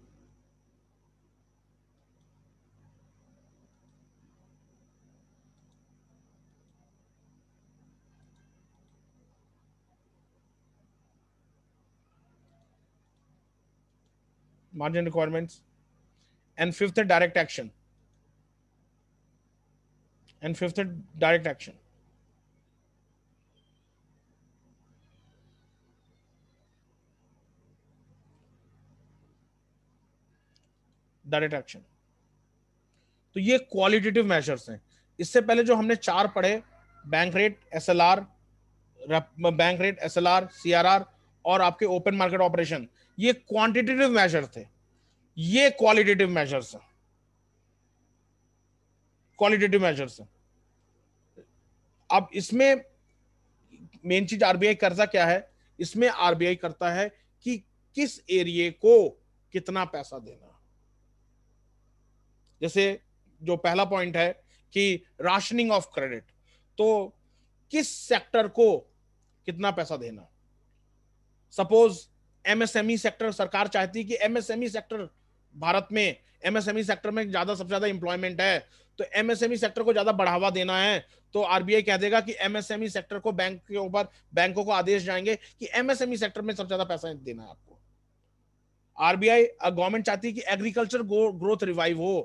margin requirements and fifth direct action and fifth is direct action direct action तो ये qualitative measures हैं इससे पहले जो हमने चार पढ़े bank rate S L R bank rate S L R C R R और आपके ओपन मार्केट ऑपरेशन ये क्वांटिटेटिव मेजर थे ये क्वालिटेटिव मेजर्स हैं क्वालिटेटिव मेजर्स अब इसमें मेन चीज आरबीआई कर्जा क्या है इसमें आरबीआई करता है कि किस एरिए को कितना पैसा देना जैसे जो पहला पॉइंट है कि राशनिंग ऑफ क्रेडिट तो किस सेक्टर को कितना पैसा देना सपोज एमएसएमई सेक्टर सरकार चाहती है कि एमएसएमई सेक्टर e भारत में एमएसएमई सेक्टर e में ज्यादा सबसे ज्यादा इंप्लॉयमेंट है तो एमएसएमई सेक्टर e को ज्यादा बढ़ावा देना है तो आरबीआई कह देगा कि एमएसएमई सेक्टर e को बैंक के ऊपर बैंकों को आदेश जाएंगे कि एमएसएमई सेक्टर में सबसे ज्यादा पैसा देना है आपको आरबीआई गवर्नमेंट चाहती है कि एग्रीकल्चर ग्रोथ रिवाइव हो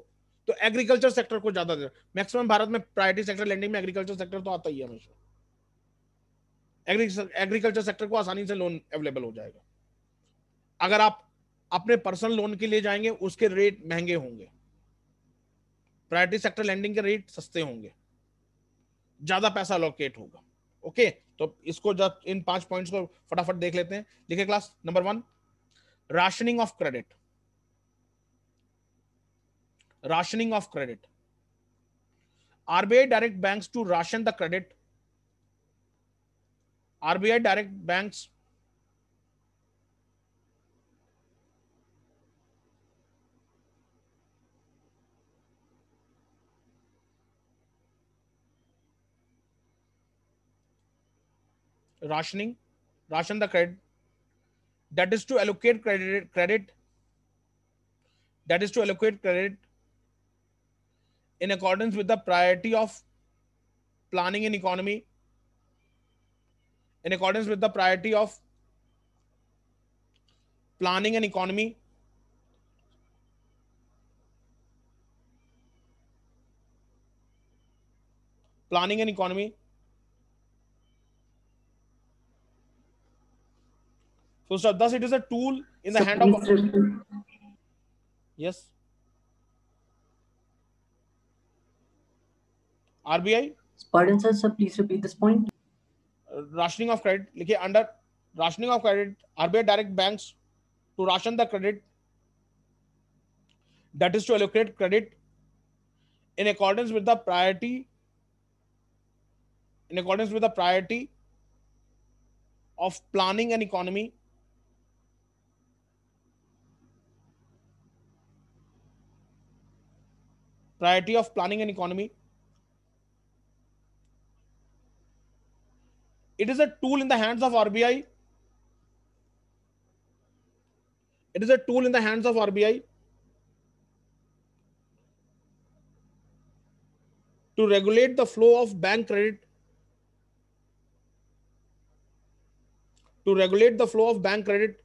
तो एग्रीकल्चर सेक्टर को ज्यादा मैक्सिमम भारत में प्रायोरिटी सेक्टर लेंडिंग में एग्रीकल्चर सेक्टर तो आता ही है हमेशा एग्रीकल्चर सेक्टर को आसानी से लोन अवेलेबल हो जाएगा अगर आप अपने पर्सनल लोन के लिए जाएंगे उसके रेट महंगे होंगे प्रायोरिटी सेक्टर लैंडिंग के रेट सस्ते होंगे ज्यादा पैसा लोकेट होगा ओके तो इसको जब इन पांच पॉइंट्स को फटाफट देख लेते हैं लिखे class number one rationing of credit rationing of credit RBI direct banks to ration the credit RBI direct banks rationing, ration the credit. That is to allocate credit, credit. That is to allocate credit in accordance with the priority of planning in economy, in accordance with the priority of planning and economy. Planning and economy. So, so thus it is a tool in the so hand of. Yes. RBI. Pardon, sir. Sir, please repeat this point. Uh, rationing of credit. Like under rationing of credit, RBI direct banks to ration the credit. That is to allocate credit in accordance with the priority. In accordance with the priority of planning an economy priority of planning and economy. It is a tool in the hands of RBI. It is a tool in the hands of RBI to regulate the flow of bank credit. To regulate the flow of bank credit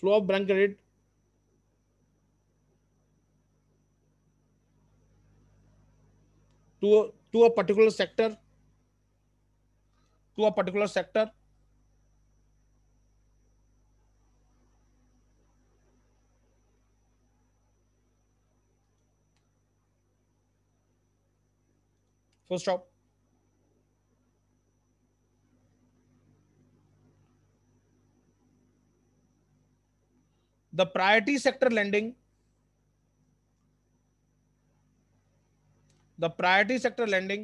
flow of branchid to a, to a particular sector to a particular sector full stop the priority sector lending the priority sector lending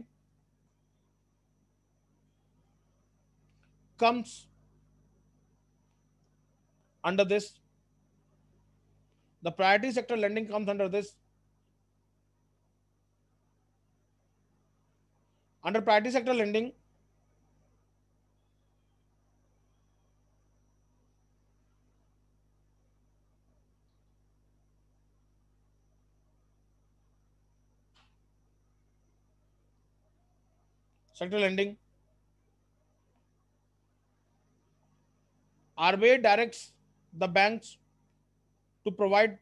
comes under this the priority sector lending comes under this under priority sector lending structural lending. RBI directs the banks to provide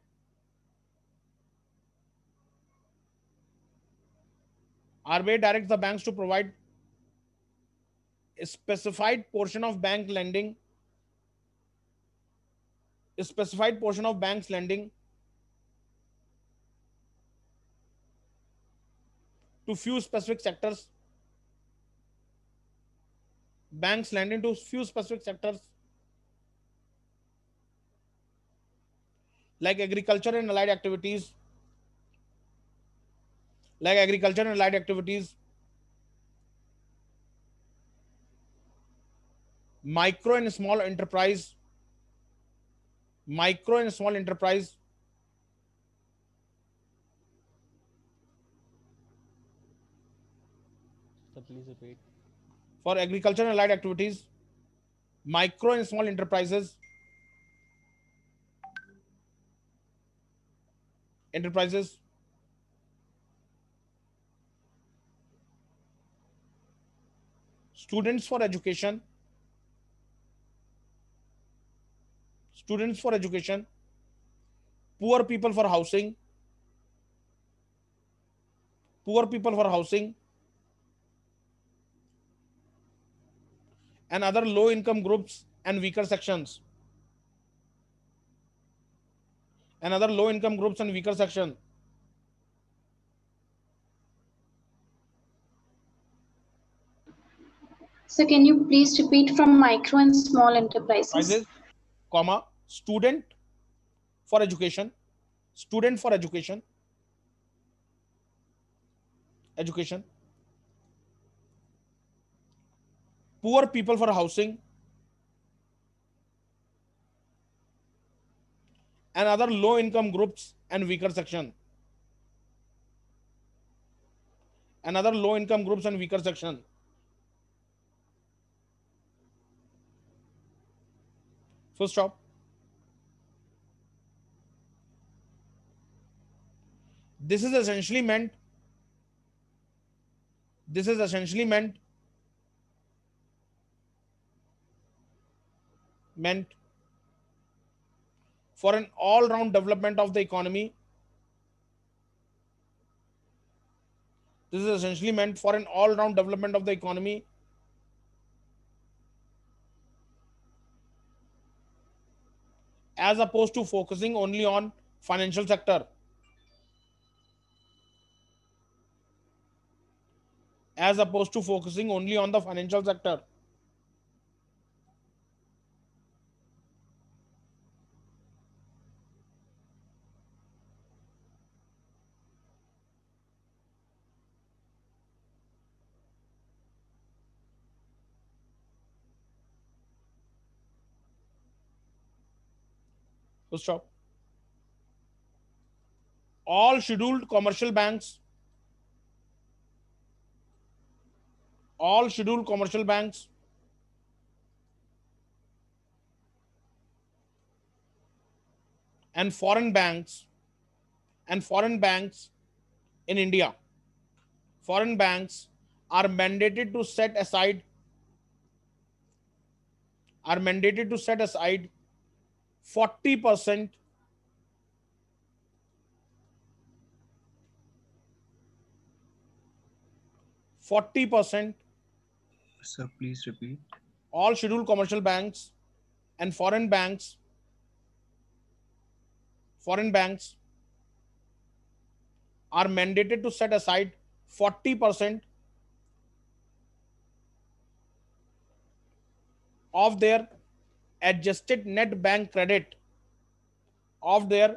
RBI directs the banks to provide a specified portion of bank lending a specified portion of banks lending to few specific sectors banks lend into few specific sectors like agriculture and allied activities like agriculture and allied activities micro and small enterprise micro and small enterprise for agriculture and allied activities, micro and small enterprises, enterprises, students for education, students for education, poor people for housing, poor people for housing, and other low income groups and weaker sections. And other low income groups and weaker section. So can you please repeat from micro and small enterprises? comma, student for education, student for education, education, poor people for housing and other low income groups and weaker section and other low income groups and weaker section full stop this is essentially meant this is essentially meant meant for an all round development of the economy. This is essentially meant for an all round development of the economy. As opposed to focusing only on financial sector. As opposed to focusing only on the financial sector. to All scheduled commercial banks, all scheduled commercial banks, and foreign banks and foreign banks in India. Foreign banks are mandated to set aside are mandated to set aside 40% Forty percent. Sir, please repeat. All scheduled commercial banks and foreign banks, foreign banks are mandated to set aside forty percent of their adjusted net bank credit of their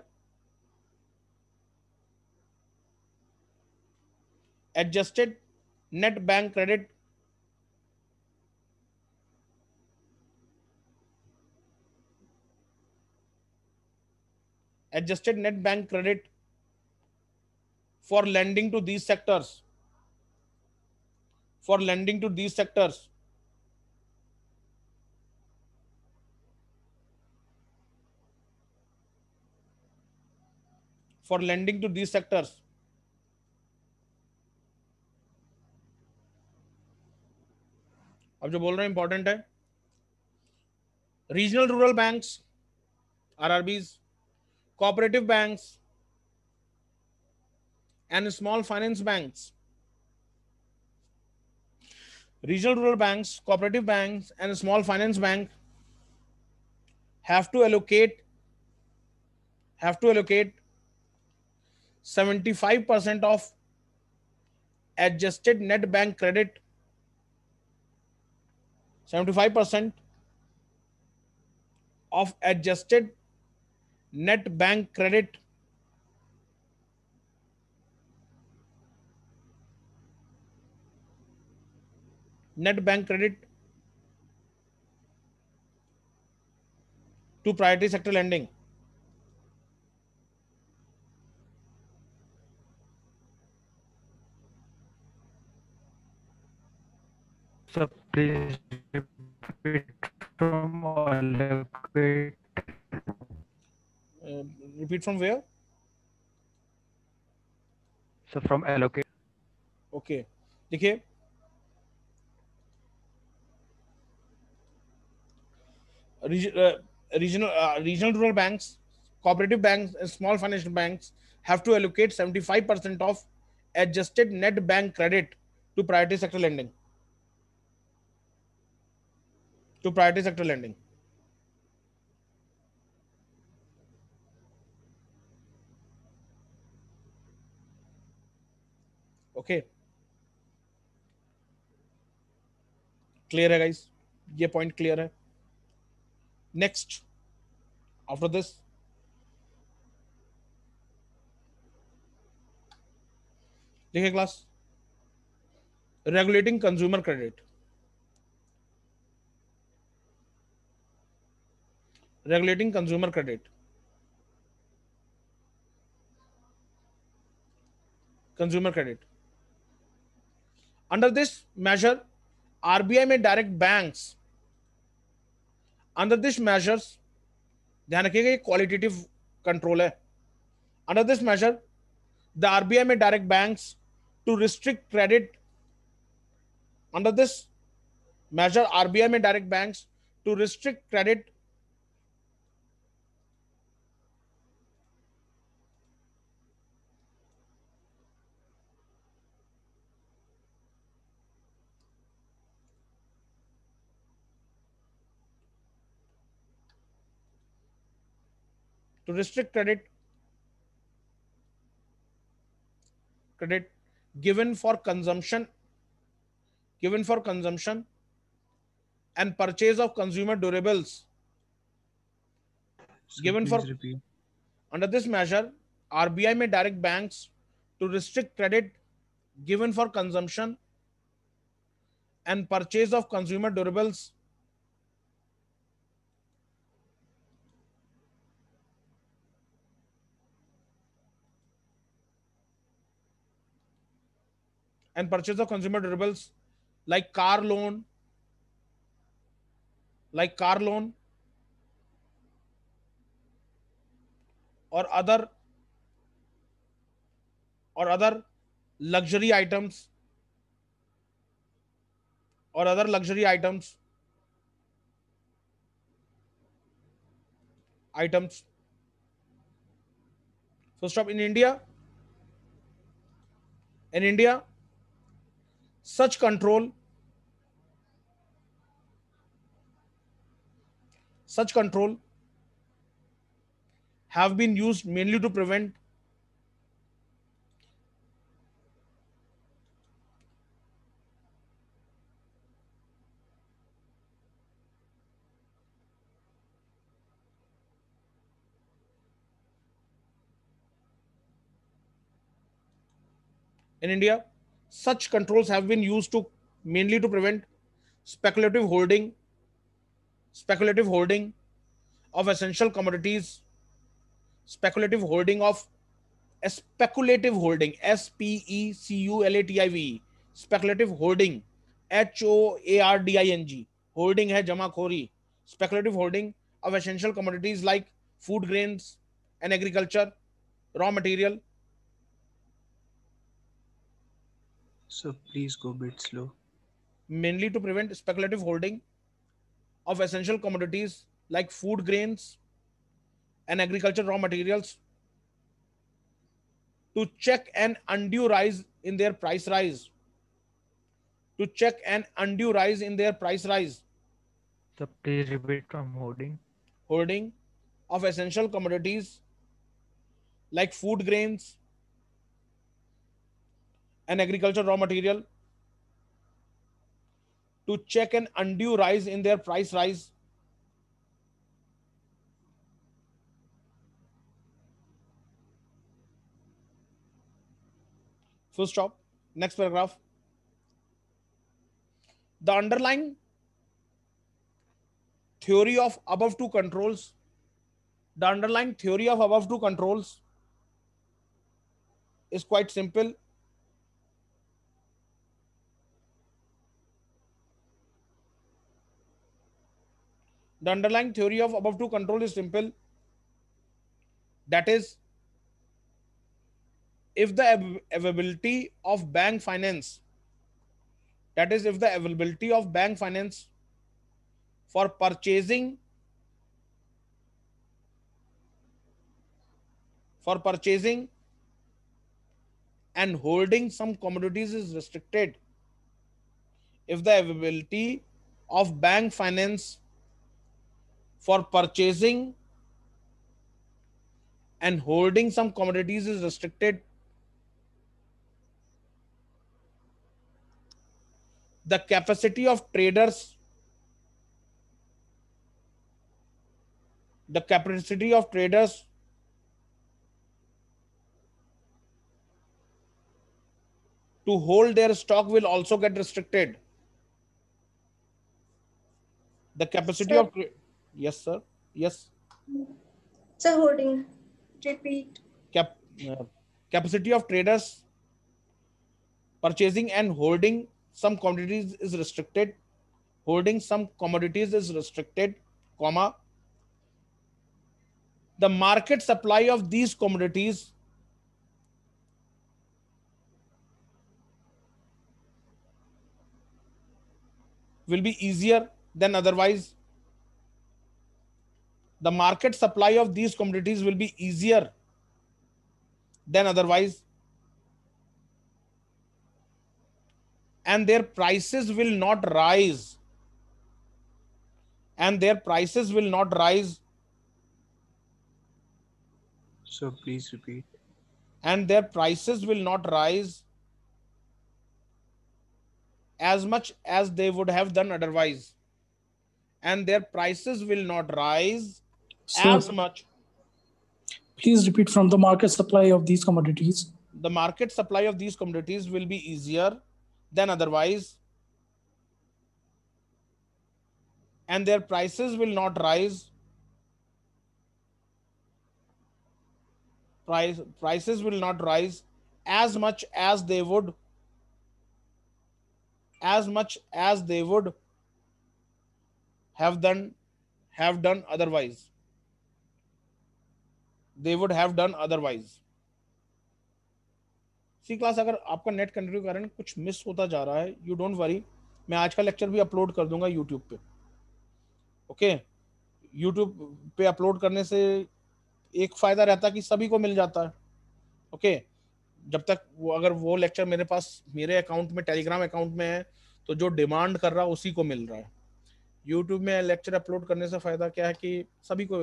adjusted net bank credit adjusted net bank credit for lending to these sectors for lending to these sectors for lending to these sectors. अब जो बोल रहे हैं important है regional rural banks RRBs cooperative banks and small finance banks regional rural banks, cooperative banks, and small finance bank have to allocate have to allocate 75% of adjusted net bank credit 75% of adjusted net bank credit net bank credit to priority sector lending So please repeat from or Uh, repeat from where? So from allocate. Okay. देखिए uh, regional uh, regional rural banks cooperative banks and small financial banks have to allocate 75% of adjusted net bank credit to priority sector lending to priority sector lending. Okay clear है guys ये point clear है next after this देखिए class regulating consumer credit regulating consumer credit consumer credit under this measure rbi may direct banks under this measures ध्यान रखिएगा ये qualitative control है under this measure the RBI में direct banks to restrict credit under this measure RBI may direct banks to restrict credit to restrict credit credit given for consumption given for consumption and purchase of consumer durables so given for repeat. under this measure rbi may direct banks to restrict credit given for consumption and purchase of consumer durables and purchase of consumer durables like car loan, like car loan or other or other luxury items or other luxury items items so stop in india in india such control such control have been used mainly to prevent in India such controls have been used to mainly to prevent speculative holding, speculative holding of essential commodities, speculative holding of a speculative holding, S P E C U L A T I V. speculative holding, H O A R D I N G, holding hai jamakhori, speculative holding of essential commodities like food grains and agriculture, raw material, So please go a bit slow. Mainly to prevent speculative holding of essential commodities like food grains and agriculture raw materials to check an undue rise in their price rise to check an undue rise in their price rise so please repeat from holding holding of essential commodities like food grains and agricultural raw material to check an undue rise in their price rise full stop next paragraph the underlying theory of above two controls the underlying theory of above two controls is quite simple The underlying theory of above two control is simple. That is, if the availability of bank finance, that is, if the availability of bank finance for purchasing for purchasing and holding some commodities is restricted if the availability of bank finance for purchasing and holding some commodities is restricted. The capacity of traders, the capacity of traders to hold their stock will also get restricted. The capacity of Yes, sir. Yes. Sir, holding. Repeat. Cap, uh, capacity of traders purchasing and holding some commodities is restricted. Holding some commodities is restricted, comma. The market supply of these commodities will be easier than otherwise the market supply of these commodities will be easier than otherwise and their prices will not rise and their prices will not rise so please repeat and their prices will not rise as much as they would have done otherwise and their prices will not rise so, as much. Please repeat from the market supply of these commodities. The market supply of these commodities will be easier than otherwise, and their prices will not rise. Price, prices will not rise as much as they would as much as they would have done have done otherwise they would have done otherwise see class अगर आपका net continue कारण कुछ miss होता जा रहा है you don't worry मैं आज का लेक्चर भी अपलोड कर दूंगा यूट्यूब पे ओके okay? यूट्यूब पे अपलोड करने से एक फ़ायदा रहता कि सभी को मिल जाता है ओके okay? जब तक वो अगर वो लेक्चर मेरे पास मेरे अकाउंट में टेलीग्राम अकाउंट में है तो जो डिमांड कर रहा है उसी को मिल रहा है यूट्यूब में लेक्चर अपलोड करने से फ़ायदा क्या है कि सभी को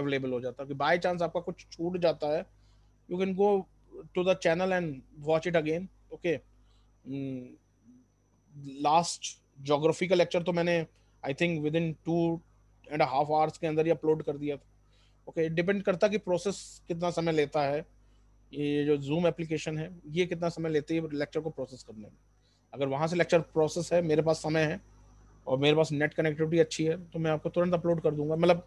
अवेलेबल हो जाता है बाई चांस आपका कुछ छूट जाता है you can go to the channel and watch it again okay last geography का लेक्चर तो मैंने I think within two and half hours के अंदर ही अपलोड कर दिया था ओके okay, डिपेंड करता कि प्रोसेस कितना समय लेता है ये जो जूम एप्लीकेशन है ये कितना समय लेती है लेक्चर को प्रोसेस करने में अगर वहाँ से लेक्चर प्रोसेस है मेरे पास समय है और मेरे पास नेट कनेक्टिविटी अच्छी है तो मैं आपको तुरंत अपलोड कर दूंगा मतलब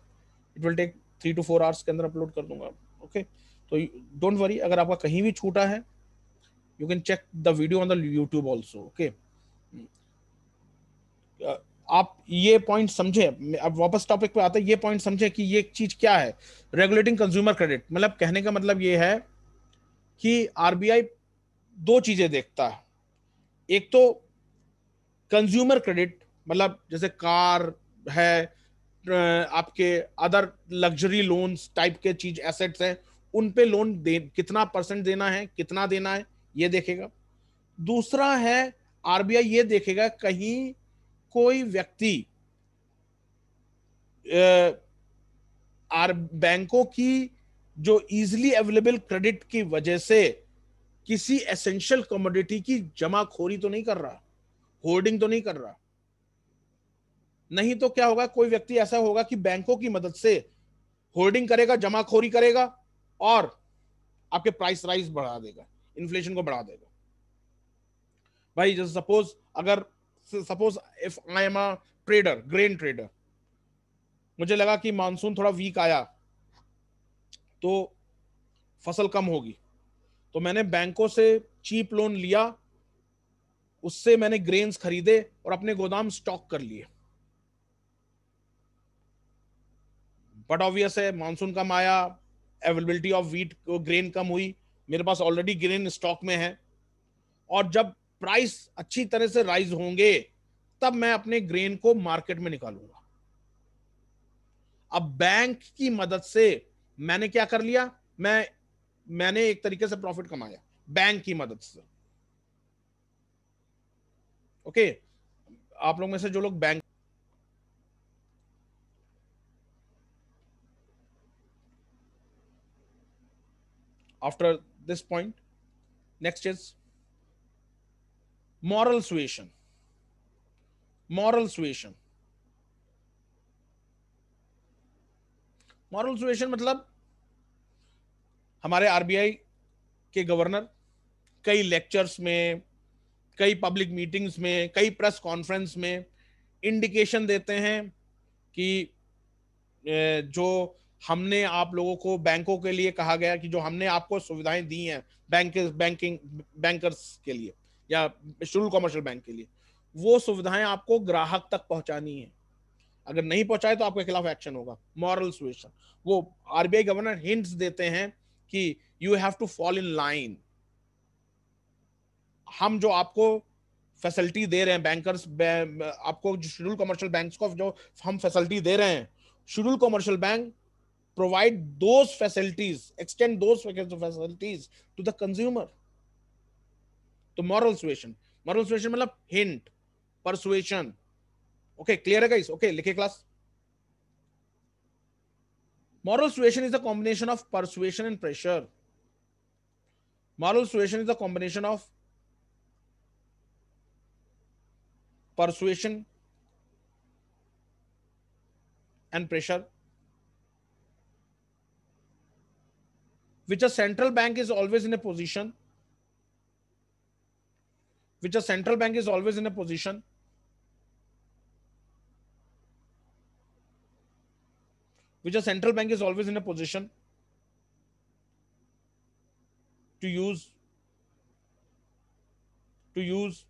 it will take three two four hours के अंदर अपलोड कर दूंगा ओके तो डोंट वरी अगर आपका कहीं भी छूटा है you can check the video on the YouTube also okay आप ये पॉइंट समझे अब वापस टॉपिक पे आते हैं ये पॉइंट समझे कि ये चीज क्या है रेगुलेटिंग कंज्यूमर क्रेडिट मतलब कहने का मतलब ये है कि आरबीआई दो चीजें देखता है एक तो कंज्यूमर क्रेडिट मतलब जैसे कार है आपके अदर लग्जरी लोन्स टाइप के चीज एसेट्स हैं उन पे लोन दे कितना परसेंट देना है कितना देना है ये देखेगा दूसरा है आरबीआई ये देखेगा कहीं कोई व्यक्ति आर बैंकों की जो इजीली अवेलेबल क्रेडिट की वजह से किसी एसेंशियल कमोडिटी की जमाखोरी तो नहीं कर रहा होल्डिंग तो नहीं कर रहा नहीं तो क्या होगा कोई व्यक्ति ऐसा होगा कि बैंकों की मदद से होल्डिंग करेगा जमाखोरी करेगा और आपके प्राइस राइज बढ़ा देगा इन्फ्लेशन को बढ़ा देगा भाई जैसे सपोज अगर suppose if I am a trader grain trader मुझे लगा कि मानसून थोड़ा वीक आया तो फसल कम होगी तो मैंने बैंकों से चीप लोन लिया उससे मैंने ग्रेन्स खरीदे और अपने गोदाम स्टॉक कर लिए बट ऑब्वियस है मानसून कम आया अवेलेबिलिटी ऑफ वीट ग्रेन कम हुई मेरे पास ऑलरेडी ग्रेन स्टॉक में है और जब प्राइस अच्छी तरह से राइज होंगे तब मैं अपने ग्रेन को मार्केट में निकालूंगा अब बैंक की मदद से मैंने क्या कर लिया मैं मैंने एक तरीके से प्रॉफिट कमाया बैंक की मदद से ओके okay? आप लोग में से जो लोग bank after this point. Next is moral suasion. Moral suasion. Moral suasion मतलब हमारे आरबीआई के गवर्नर कई लेक्चर्स में कई पब्लिक मीटिंग्स में कई प्रेस कॉन्फ्रेंस में इंडिकेशन देते हैं कि जो हमने आप लोगों को बैंकों के लिए कहा गया कि जो हमने आपको सुविधाएं दी हैं बैंक बैंकिंग बैंकर्स के लिए या शुरू कॉमर्शियल बैंक के लिए वो सुविधाएं आपको ग्राहक तक पहुंचानी है अगर नहीं पहुंचाए तो आपके खिलाफ एक्शन होगा मॉरल सुएशन वो आरबीआई गवर्नर हिंट्स देते हैं कि you have to fall in line हम जो आपको फैसिलिटी दे रहे हैं बैंकर्स आपको शेड्यूल कमर्शियल बैंक को जो हम फैसिलिटी दे रहे हैं schedule commercial bank provide those facilities, extend those facilities to the consumer. To moral persuasion. Moral persuasion means hint, persuasion. Okay, clear guys. Okay, okay class. moral suasion is a combination of persuasion and pressure moral suasion is a combination of persuasion and pressure which a central bank is always in a position which a central bank is always in a position which a central bank is always in a position to use to use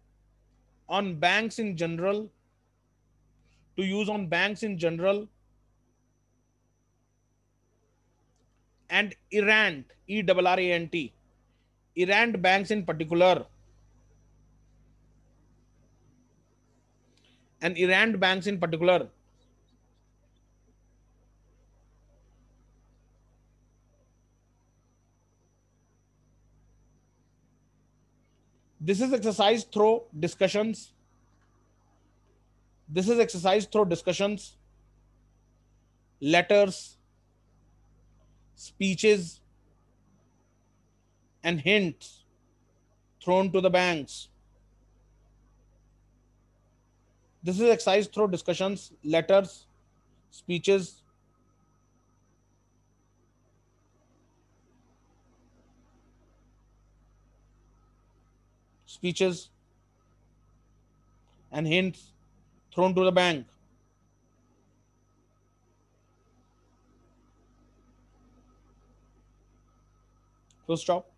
on banks in general to use on banks in general and errant, rant errant banks in particular. And errant banks in particular. This is exercise through discussions. This is exercise through discussions, letters, speeches and hints thrown to the banks. This is excised through discussions, letters, speeches. Speeches and hints thrown to the bank. so stop.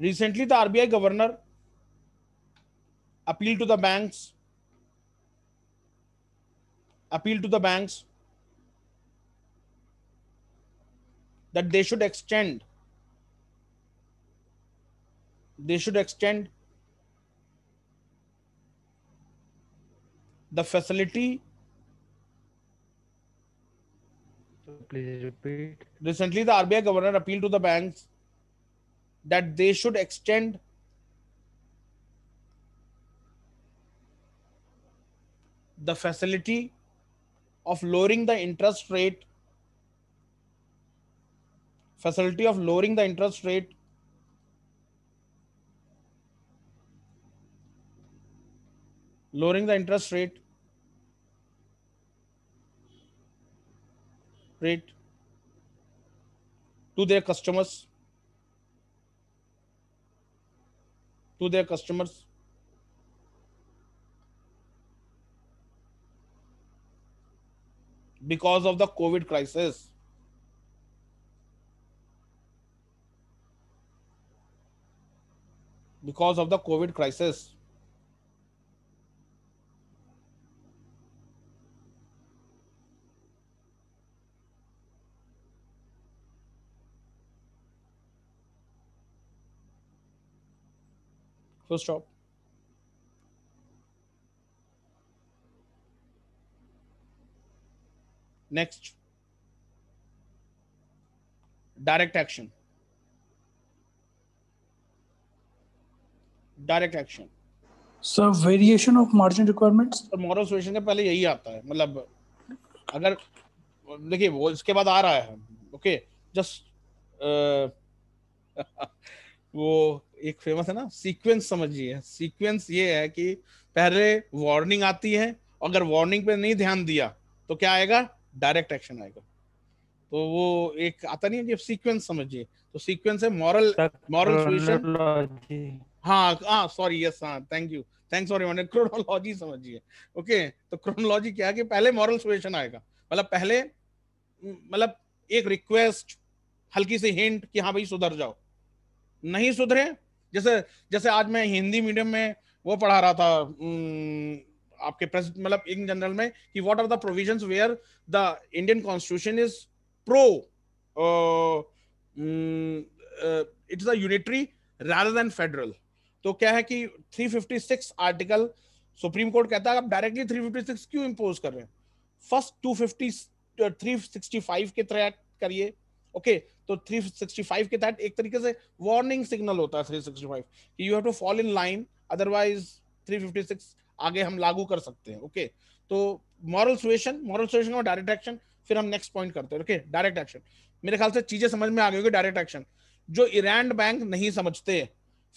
Recently, the RBI governor appealed to the banks, appealed to the banks that they should extend, they should extend the facility Please repeat. Recently, the RBI governor appealed to the banks that they should extend the facility of lowering the interest rate facility of lowering the interest rate lowering the interest rate rate to their customers to their customers because of the covid crisis because of the covid crisis full stop next direct action direct action sir variation of margin requirements और moral का पहले यही आता है मतलब अगर देखिए वो इसके बाद आ रहा है ओके जस्ट [LAUGHS] वो एक फेमस है ना सीक्वेंस समझिए सीक्वेंस ये है कि पहले वार्निंग आती है अगर वार्निंग पे नहीं ध्यान दिया तो क्या आएगा डायरेक्ट एक्शन आएगा तो वो एक आता नहीं है कि सीक्वेंस समझिए तो सीक्वेंस है मॉरल मॉरल सोल्यूशन हाँ हाँ सॉरी यस हाँ thank you thanks for you chronology समझिए ओके तो क्रोनोलॉजी क्या है कि पहले मॉरल सोल्यूशन आएगा मतलब पहले मतलब एक रिक्वेस्ट हल्की सी हिंट कि हाँ भाई सुधर जाओ नहीं सुधरे जैसे जैसे आज मैं हिंदी मीडियम में वो पढ़ा रहा था आपके प्रेस मतलब इन जनरल में कि what are the provisions where the Indian constitution is pro it's a unitary rather than federal तो क्या है कि 356 आर्टिकल सुप्रीम कोर्ट कहता है आप डायरेक्टली 356 क्यों इंपोज कर रहे हैं फर्स्ट 250 uh, 365 के तहत करिए ओके तो 365 के तहत एक तरीके से वार्निंग सिग्नल होता है 365 कि you have to fall in line otherwise 356 आगे हम लागू कर सकते हैं ओके तो मॉरल सुएशन मॉरल सुएशन और डायरेक्ट एक्शन फिर हम नेक्स्ट पॉइंट करते हैं ओके डायरेक्ट एक्शन मेरे ख्याल से चीजें समझ में आ गई होगी डायरेक्ट एक्शन जो ईरान बैंक नहीं समझते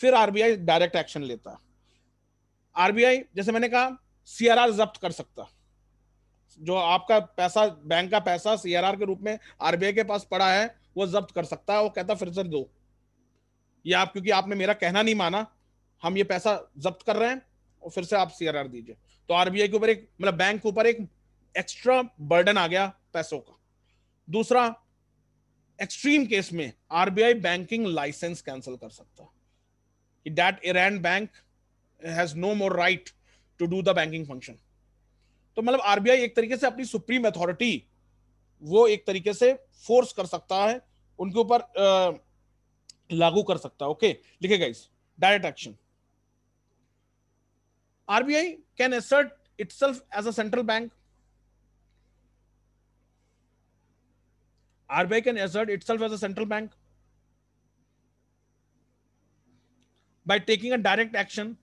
फिर आरबीआई डायरेक्ट एक्शन लेता आरबीआई जैसे मैंने कहा सीआरआर जब्त कर सकता जो आपका पैसा बैंक का पैसा सीआरआर के रूप में आरबीआई के पास पड़ा है वो जब्त कर सकता है वो कहता फिर से दो ये आप क्योंकि आपने मेरा कहना नहीं माना हम ये पैसा जब्त कर रहे हैं और फिर से आप सीआरआर दीजिए तो आरबीआई के ऊपर एक मतलब बैंक के ऊपर एक एक्स्ट्रा बर्डन आ गया पैसों का दूसरा एक्सट्रीम केस में आरबीआई बैंकिंग लाइसेंस कैंसिल कर सकता दैट इरान bank has no more right to do the banking function तो मतलब आरबीआई एक तरीके से अपनी सुप्रीम अथॉरिटी वो एक तरीके से फोर्स कर सकता है उनके ऊपर लागू कर सकता है ओके लिखे guys direct action RBI can assert itself as a central bank RBI can assert itself as a central bank by taking a direct action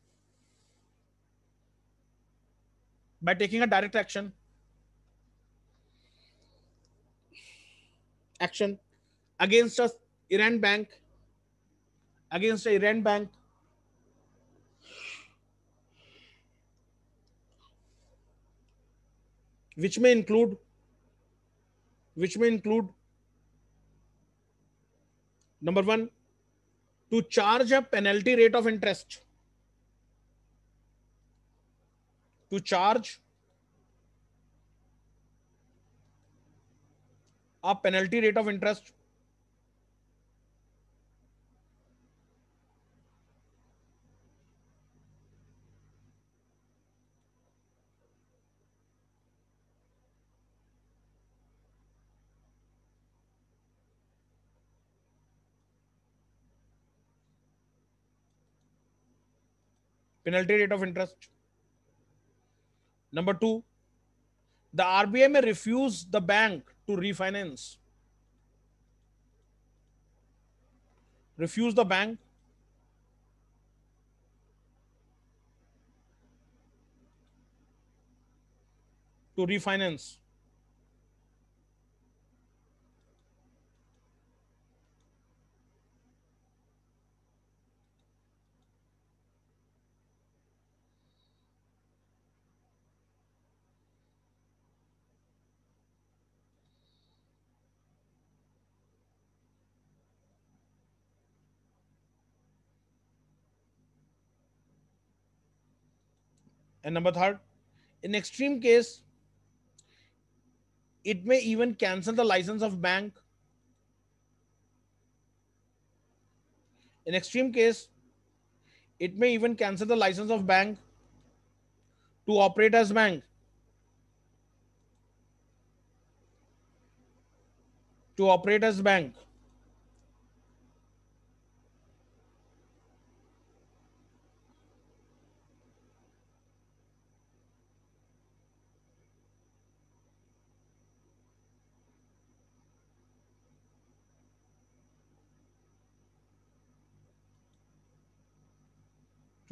by taking a direct action action against a iran bank against a iran bank which may include which may include number 1 to charge a penalty rate of interest to charge a penalty rate of interest penalty rate of interest Number two, the RBI may refuse the bank to refinance. Refuse the bank. To refinance. And number third, in extreme case, it may even cancel the license of bank. In extreme case, it may even cancel the license of bank to operate as bank. To operate as bank.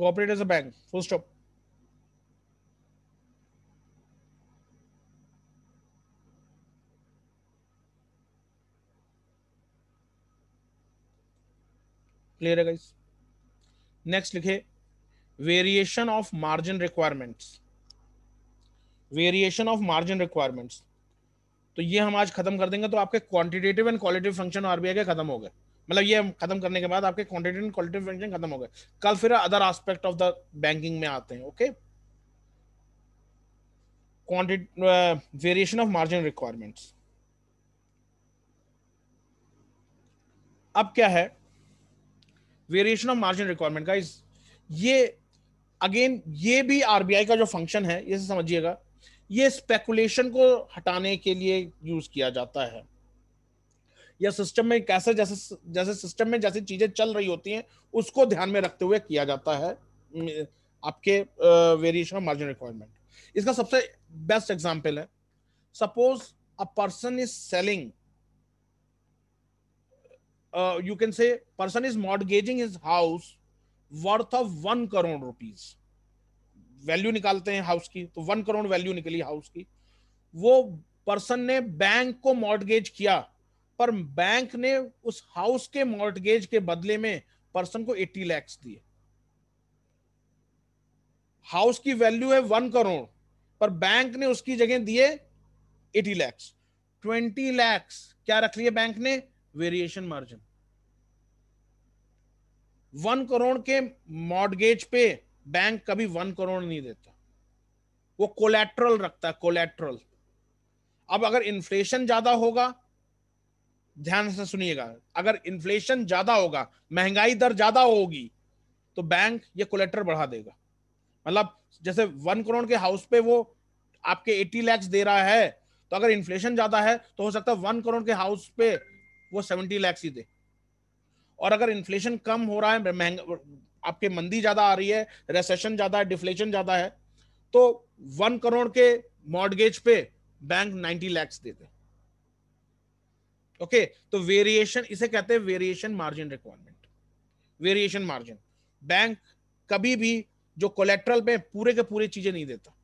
to operate as a bank. Full stop. clear है guys next लिखे variation of margin requirements variation of margin requirements तो ये हम आज खत्म कर देंगे तो आपके quantitative and qualitative function RBI के खत्म हो गए मतलब ये खत्म करने के बाद आपके क्वांटिटी एंड क्वालिटी फंक्शन खत्म हो गए कल फिर other aspect of the banking में आते हैं okay quantity variation of margin requirements अब क्या है वेरिएशन ऑफ मार्जिन रिक्वायरमेंट का ये अगेन ये भी आरबीआई का जो फंक्शन है ये समझिएगा ये स्पेकुलेशन को हटाने के लिए यूज किया जाता है या सिस्टम में कैसे जैसे जैसे सिस्टम में जैसी चीजें चल रही होती हैं उसको ध्यान में रखते हुए किया जाता है आपके वेरिएशन मार्जिन रिक्वायरमेंट इसका सबसे बेस्ट एग्जाम्पल है suppose a person is selling you can say person is mortgaging his house worth of one crore rupees value निकालते हैं हाउस की तो वन करोड़ वैल्यू निकली हाउस की वो पर्सन ने बैंक को मॉडगेज किया पर बैंक ने उस हाउस के मॉर्टगेज के बदले में पर्सन को 80 लैक्स दिए हाउस की वैल्यू है वन करोड़ पर बैंक ने उसकी जगह दिए 80 लैक्स 20 लैक्स क्या रख लिया बैंक ने वेरिएशन मार्जिन वन करोड़ के मॉडगेज पे बैंक कभी वन करोड़ नहीं देता वो कोलेट्रल रखता है कोलेट्रल अब अगर इन्फ्लेशन ज्यादा होगा ध्यान से सुनिएगा अगर इन्फ्लेशन ज्यादा होगा महंगाई दर ज्यादा होगी तो बैंक ये कोलेटर बढ़ा देगा मतलब जैसे वन करोड़ के हाउस पे वो आपके एटी लैक्स दे रहा है तो अगर इन्फ्लेशन ज्यादा है तो हो सकता है वन करोड़ के हाउस पे वो सेवेंटी लैक्स ही दे और अगर इन्फ्लेशन कम हो रहा है आपके मंदी ज्यादा आ रही है रेसेशन ज्यादा है डिफ्लेशन ज्यादा है तो वन करोड़ के मॉडगेज पे बैंक नाइन्टी लैक्स देते दे। ओके तो वेरिएशन इसे कहते हैं variation margin requirement variation margin bank कभी भी जो कोलेट्रल पे पूरे के पूरे चीजें नहीं देता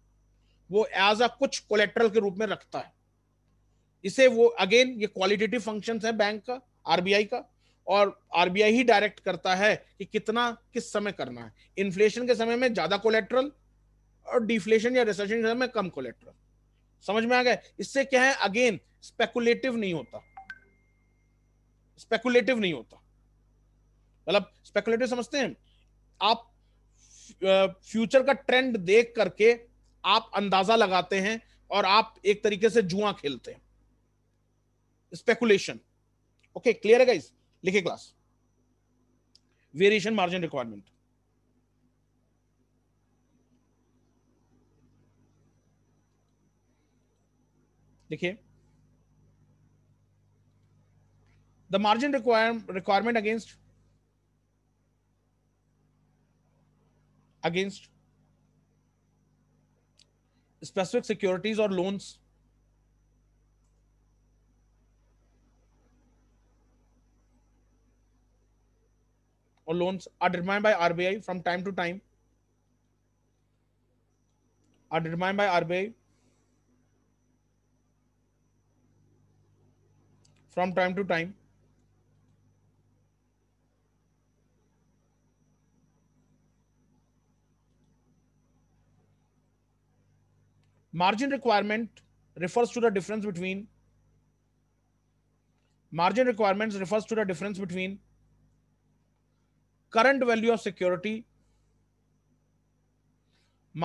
वो एज अ कुछ कोलेट्रल के रूप में रखता है इसे वो अगेन ये क्वालिटेटिव फंक्शंस है बैंक का आरबीआई का और आरबीआई ही डायरेक्ट करता है कि कितना किस समय करना है इन्फ्लेशन के समय में ज्यादा कोलेट्रल और डिफ्लेशन या रिसेशन के समय में कम कोलेट्रल समझ में आ गया इससे क्या है अगेन स्पेकुलेटिव नहीं होता स्पेकुलेटिव नहीं होता मतलब स्पेकुलेटिव समझते हैं आप फ्यूचर का ट्रेंड देख करके आप अंदाजा लगाते हैं और आप एक तरीके से जुआ खेलते हैं स्पेकुलेशन ओके क्लियर है गाइस लिखे क्लास वेरिएशन मार्जिन रिक्वायरमेंट देखिए the margin require, requirement against against specific securities or loans or loans are determined by RBI from time to time are determined by RBI from time to time Margin requirement refers to the difference between margin requirements refers to the difference between current value of security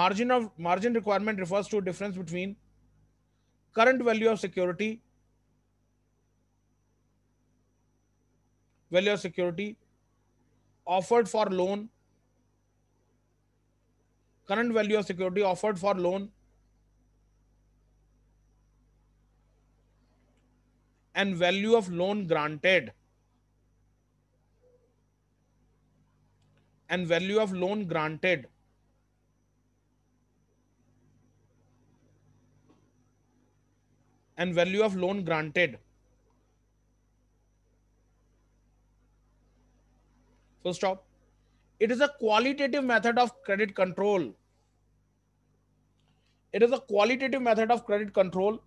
margin of margin requirement refers to difference between current value of security value of security offered for loan current value of security offered for loan and value of loan granted and value of loan granted and value of loan granted so stop it is a qualitative method of credit control it is a qualitative method of credit control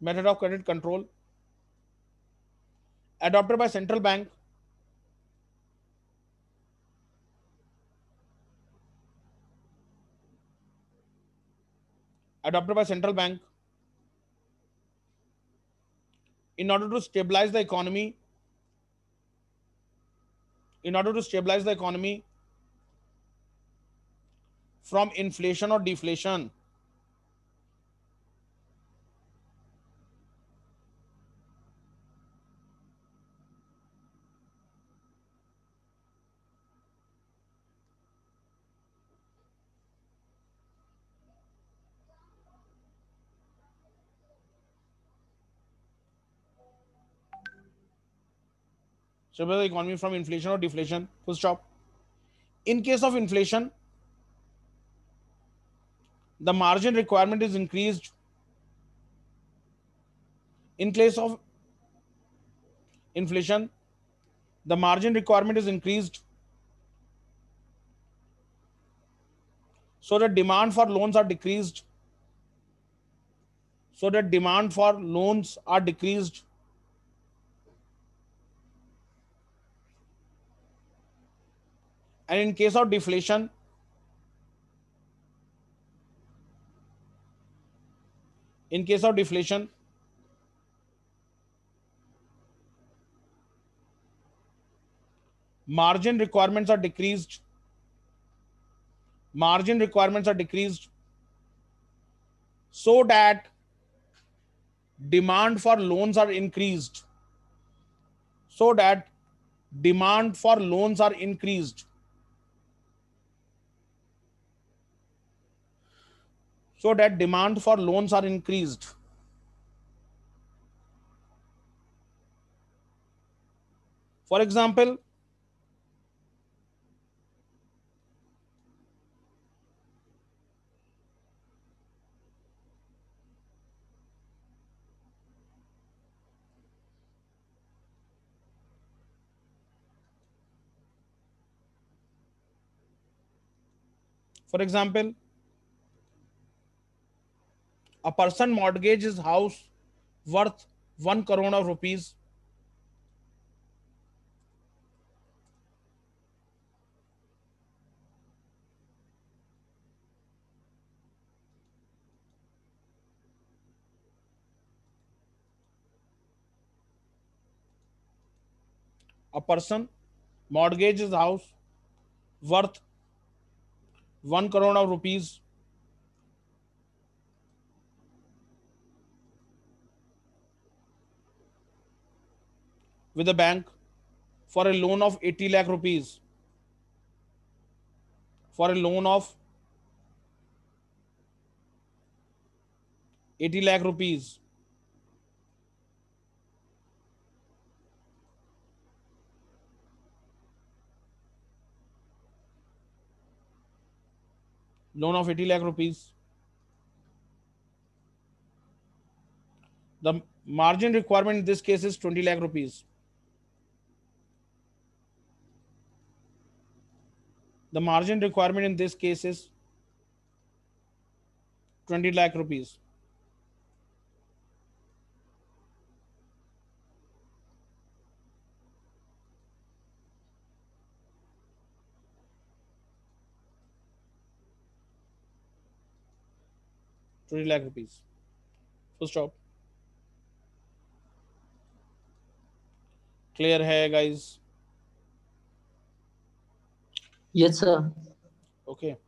method of credit control adopted by central bank adopted by central bank in order to stabilize the economy in order to stabilize the economy from inflation or deflation survival of the economy from inflation or deflation full stop in case of inflation the margin requirement is increased in case of inflation the margin requirement is increased so the demand for loans are decreased so the demand for loans are decreased And in case of deflation, in case of deflation, margin requirements are decreased. Margin requirements are decreased so that demand for loans are increased so that demand for loans are increased so that demand for loans are increased for example for example a person mortgage his house worth 1 crore of rupees a person mortgages his house worth 1 crore of rupees with a bank for a loan of 80 lakh rupees for a loan of 80 lakh rupees loan of 80 lakh rupees the margin requirement in this case is 20 lakh rupees The margin requirement in this case is 20 lakh rupees. Twenty lakh rupees. Full stop. Clear hair, guys. Yes, sir. Okay.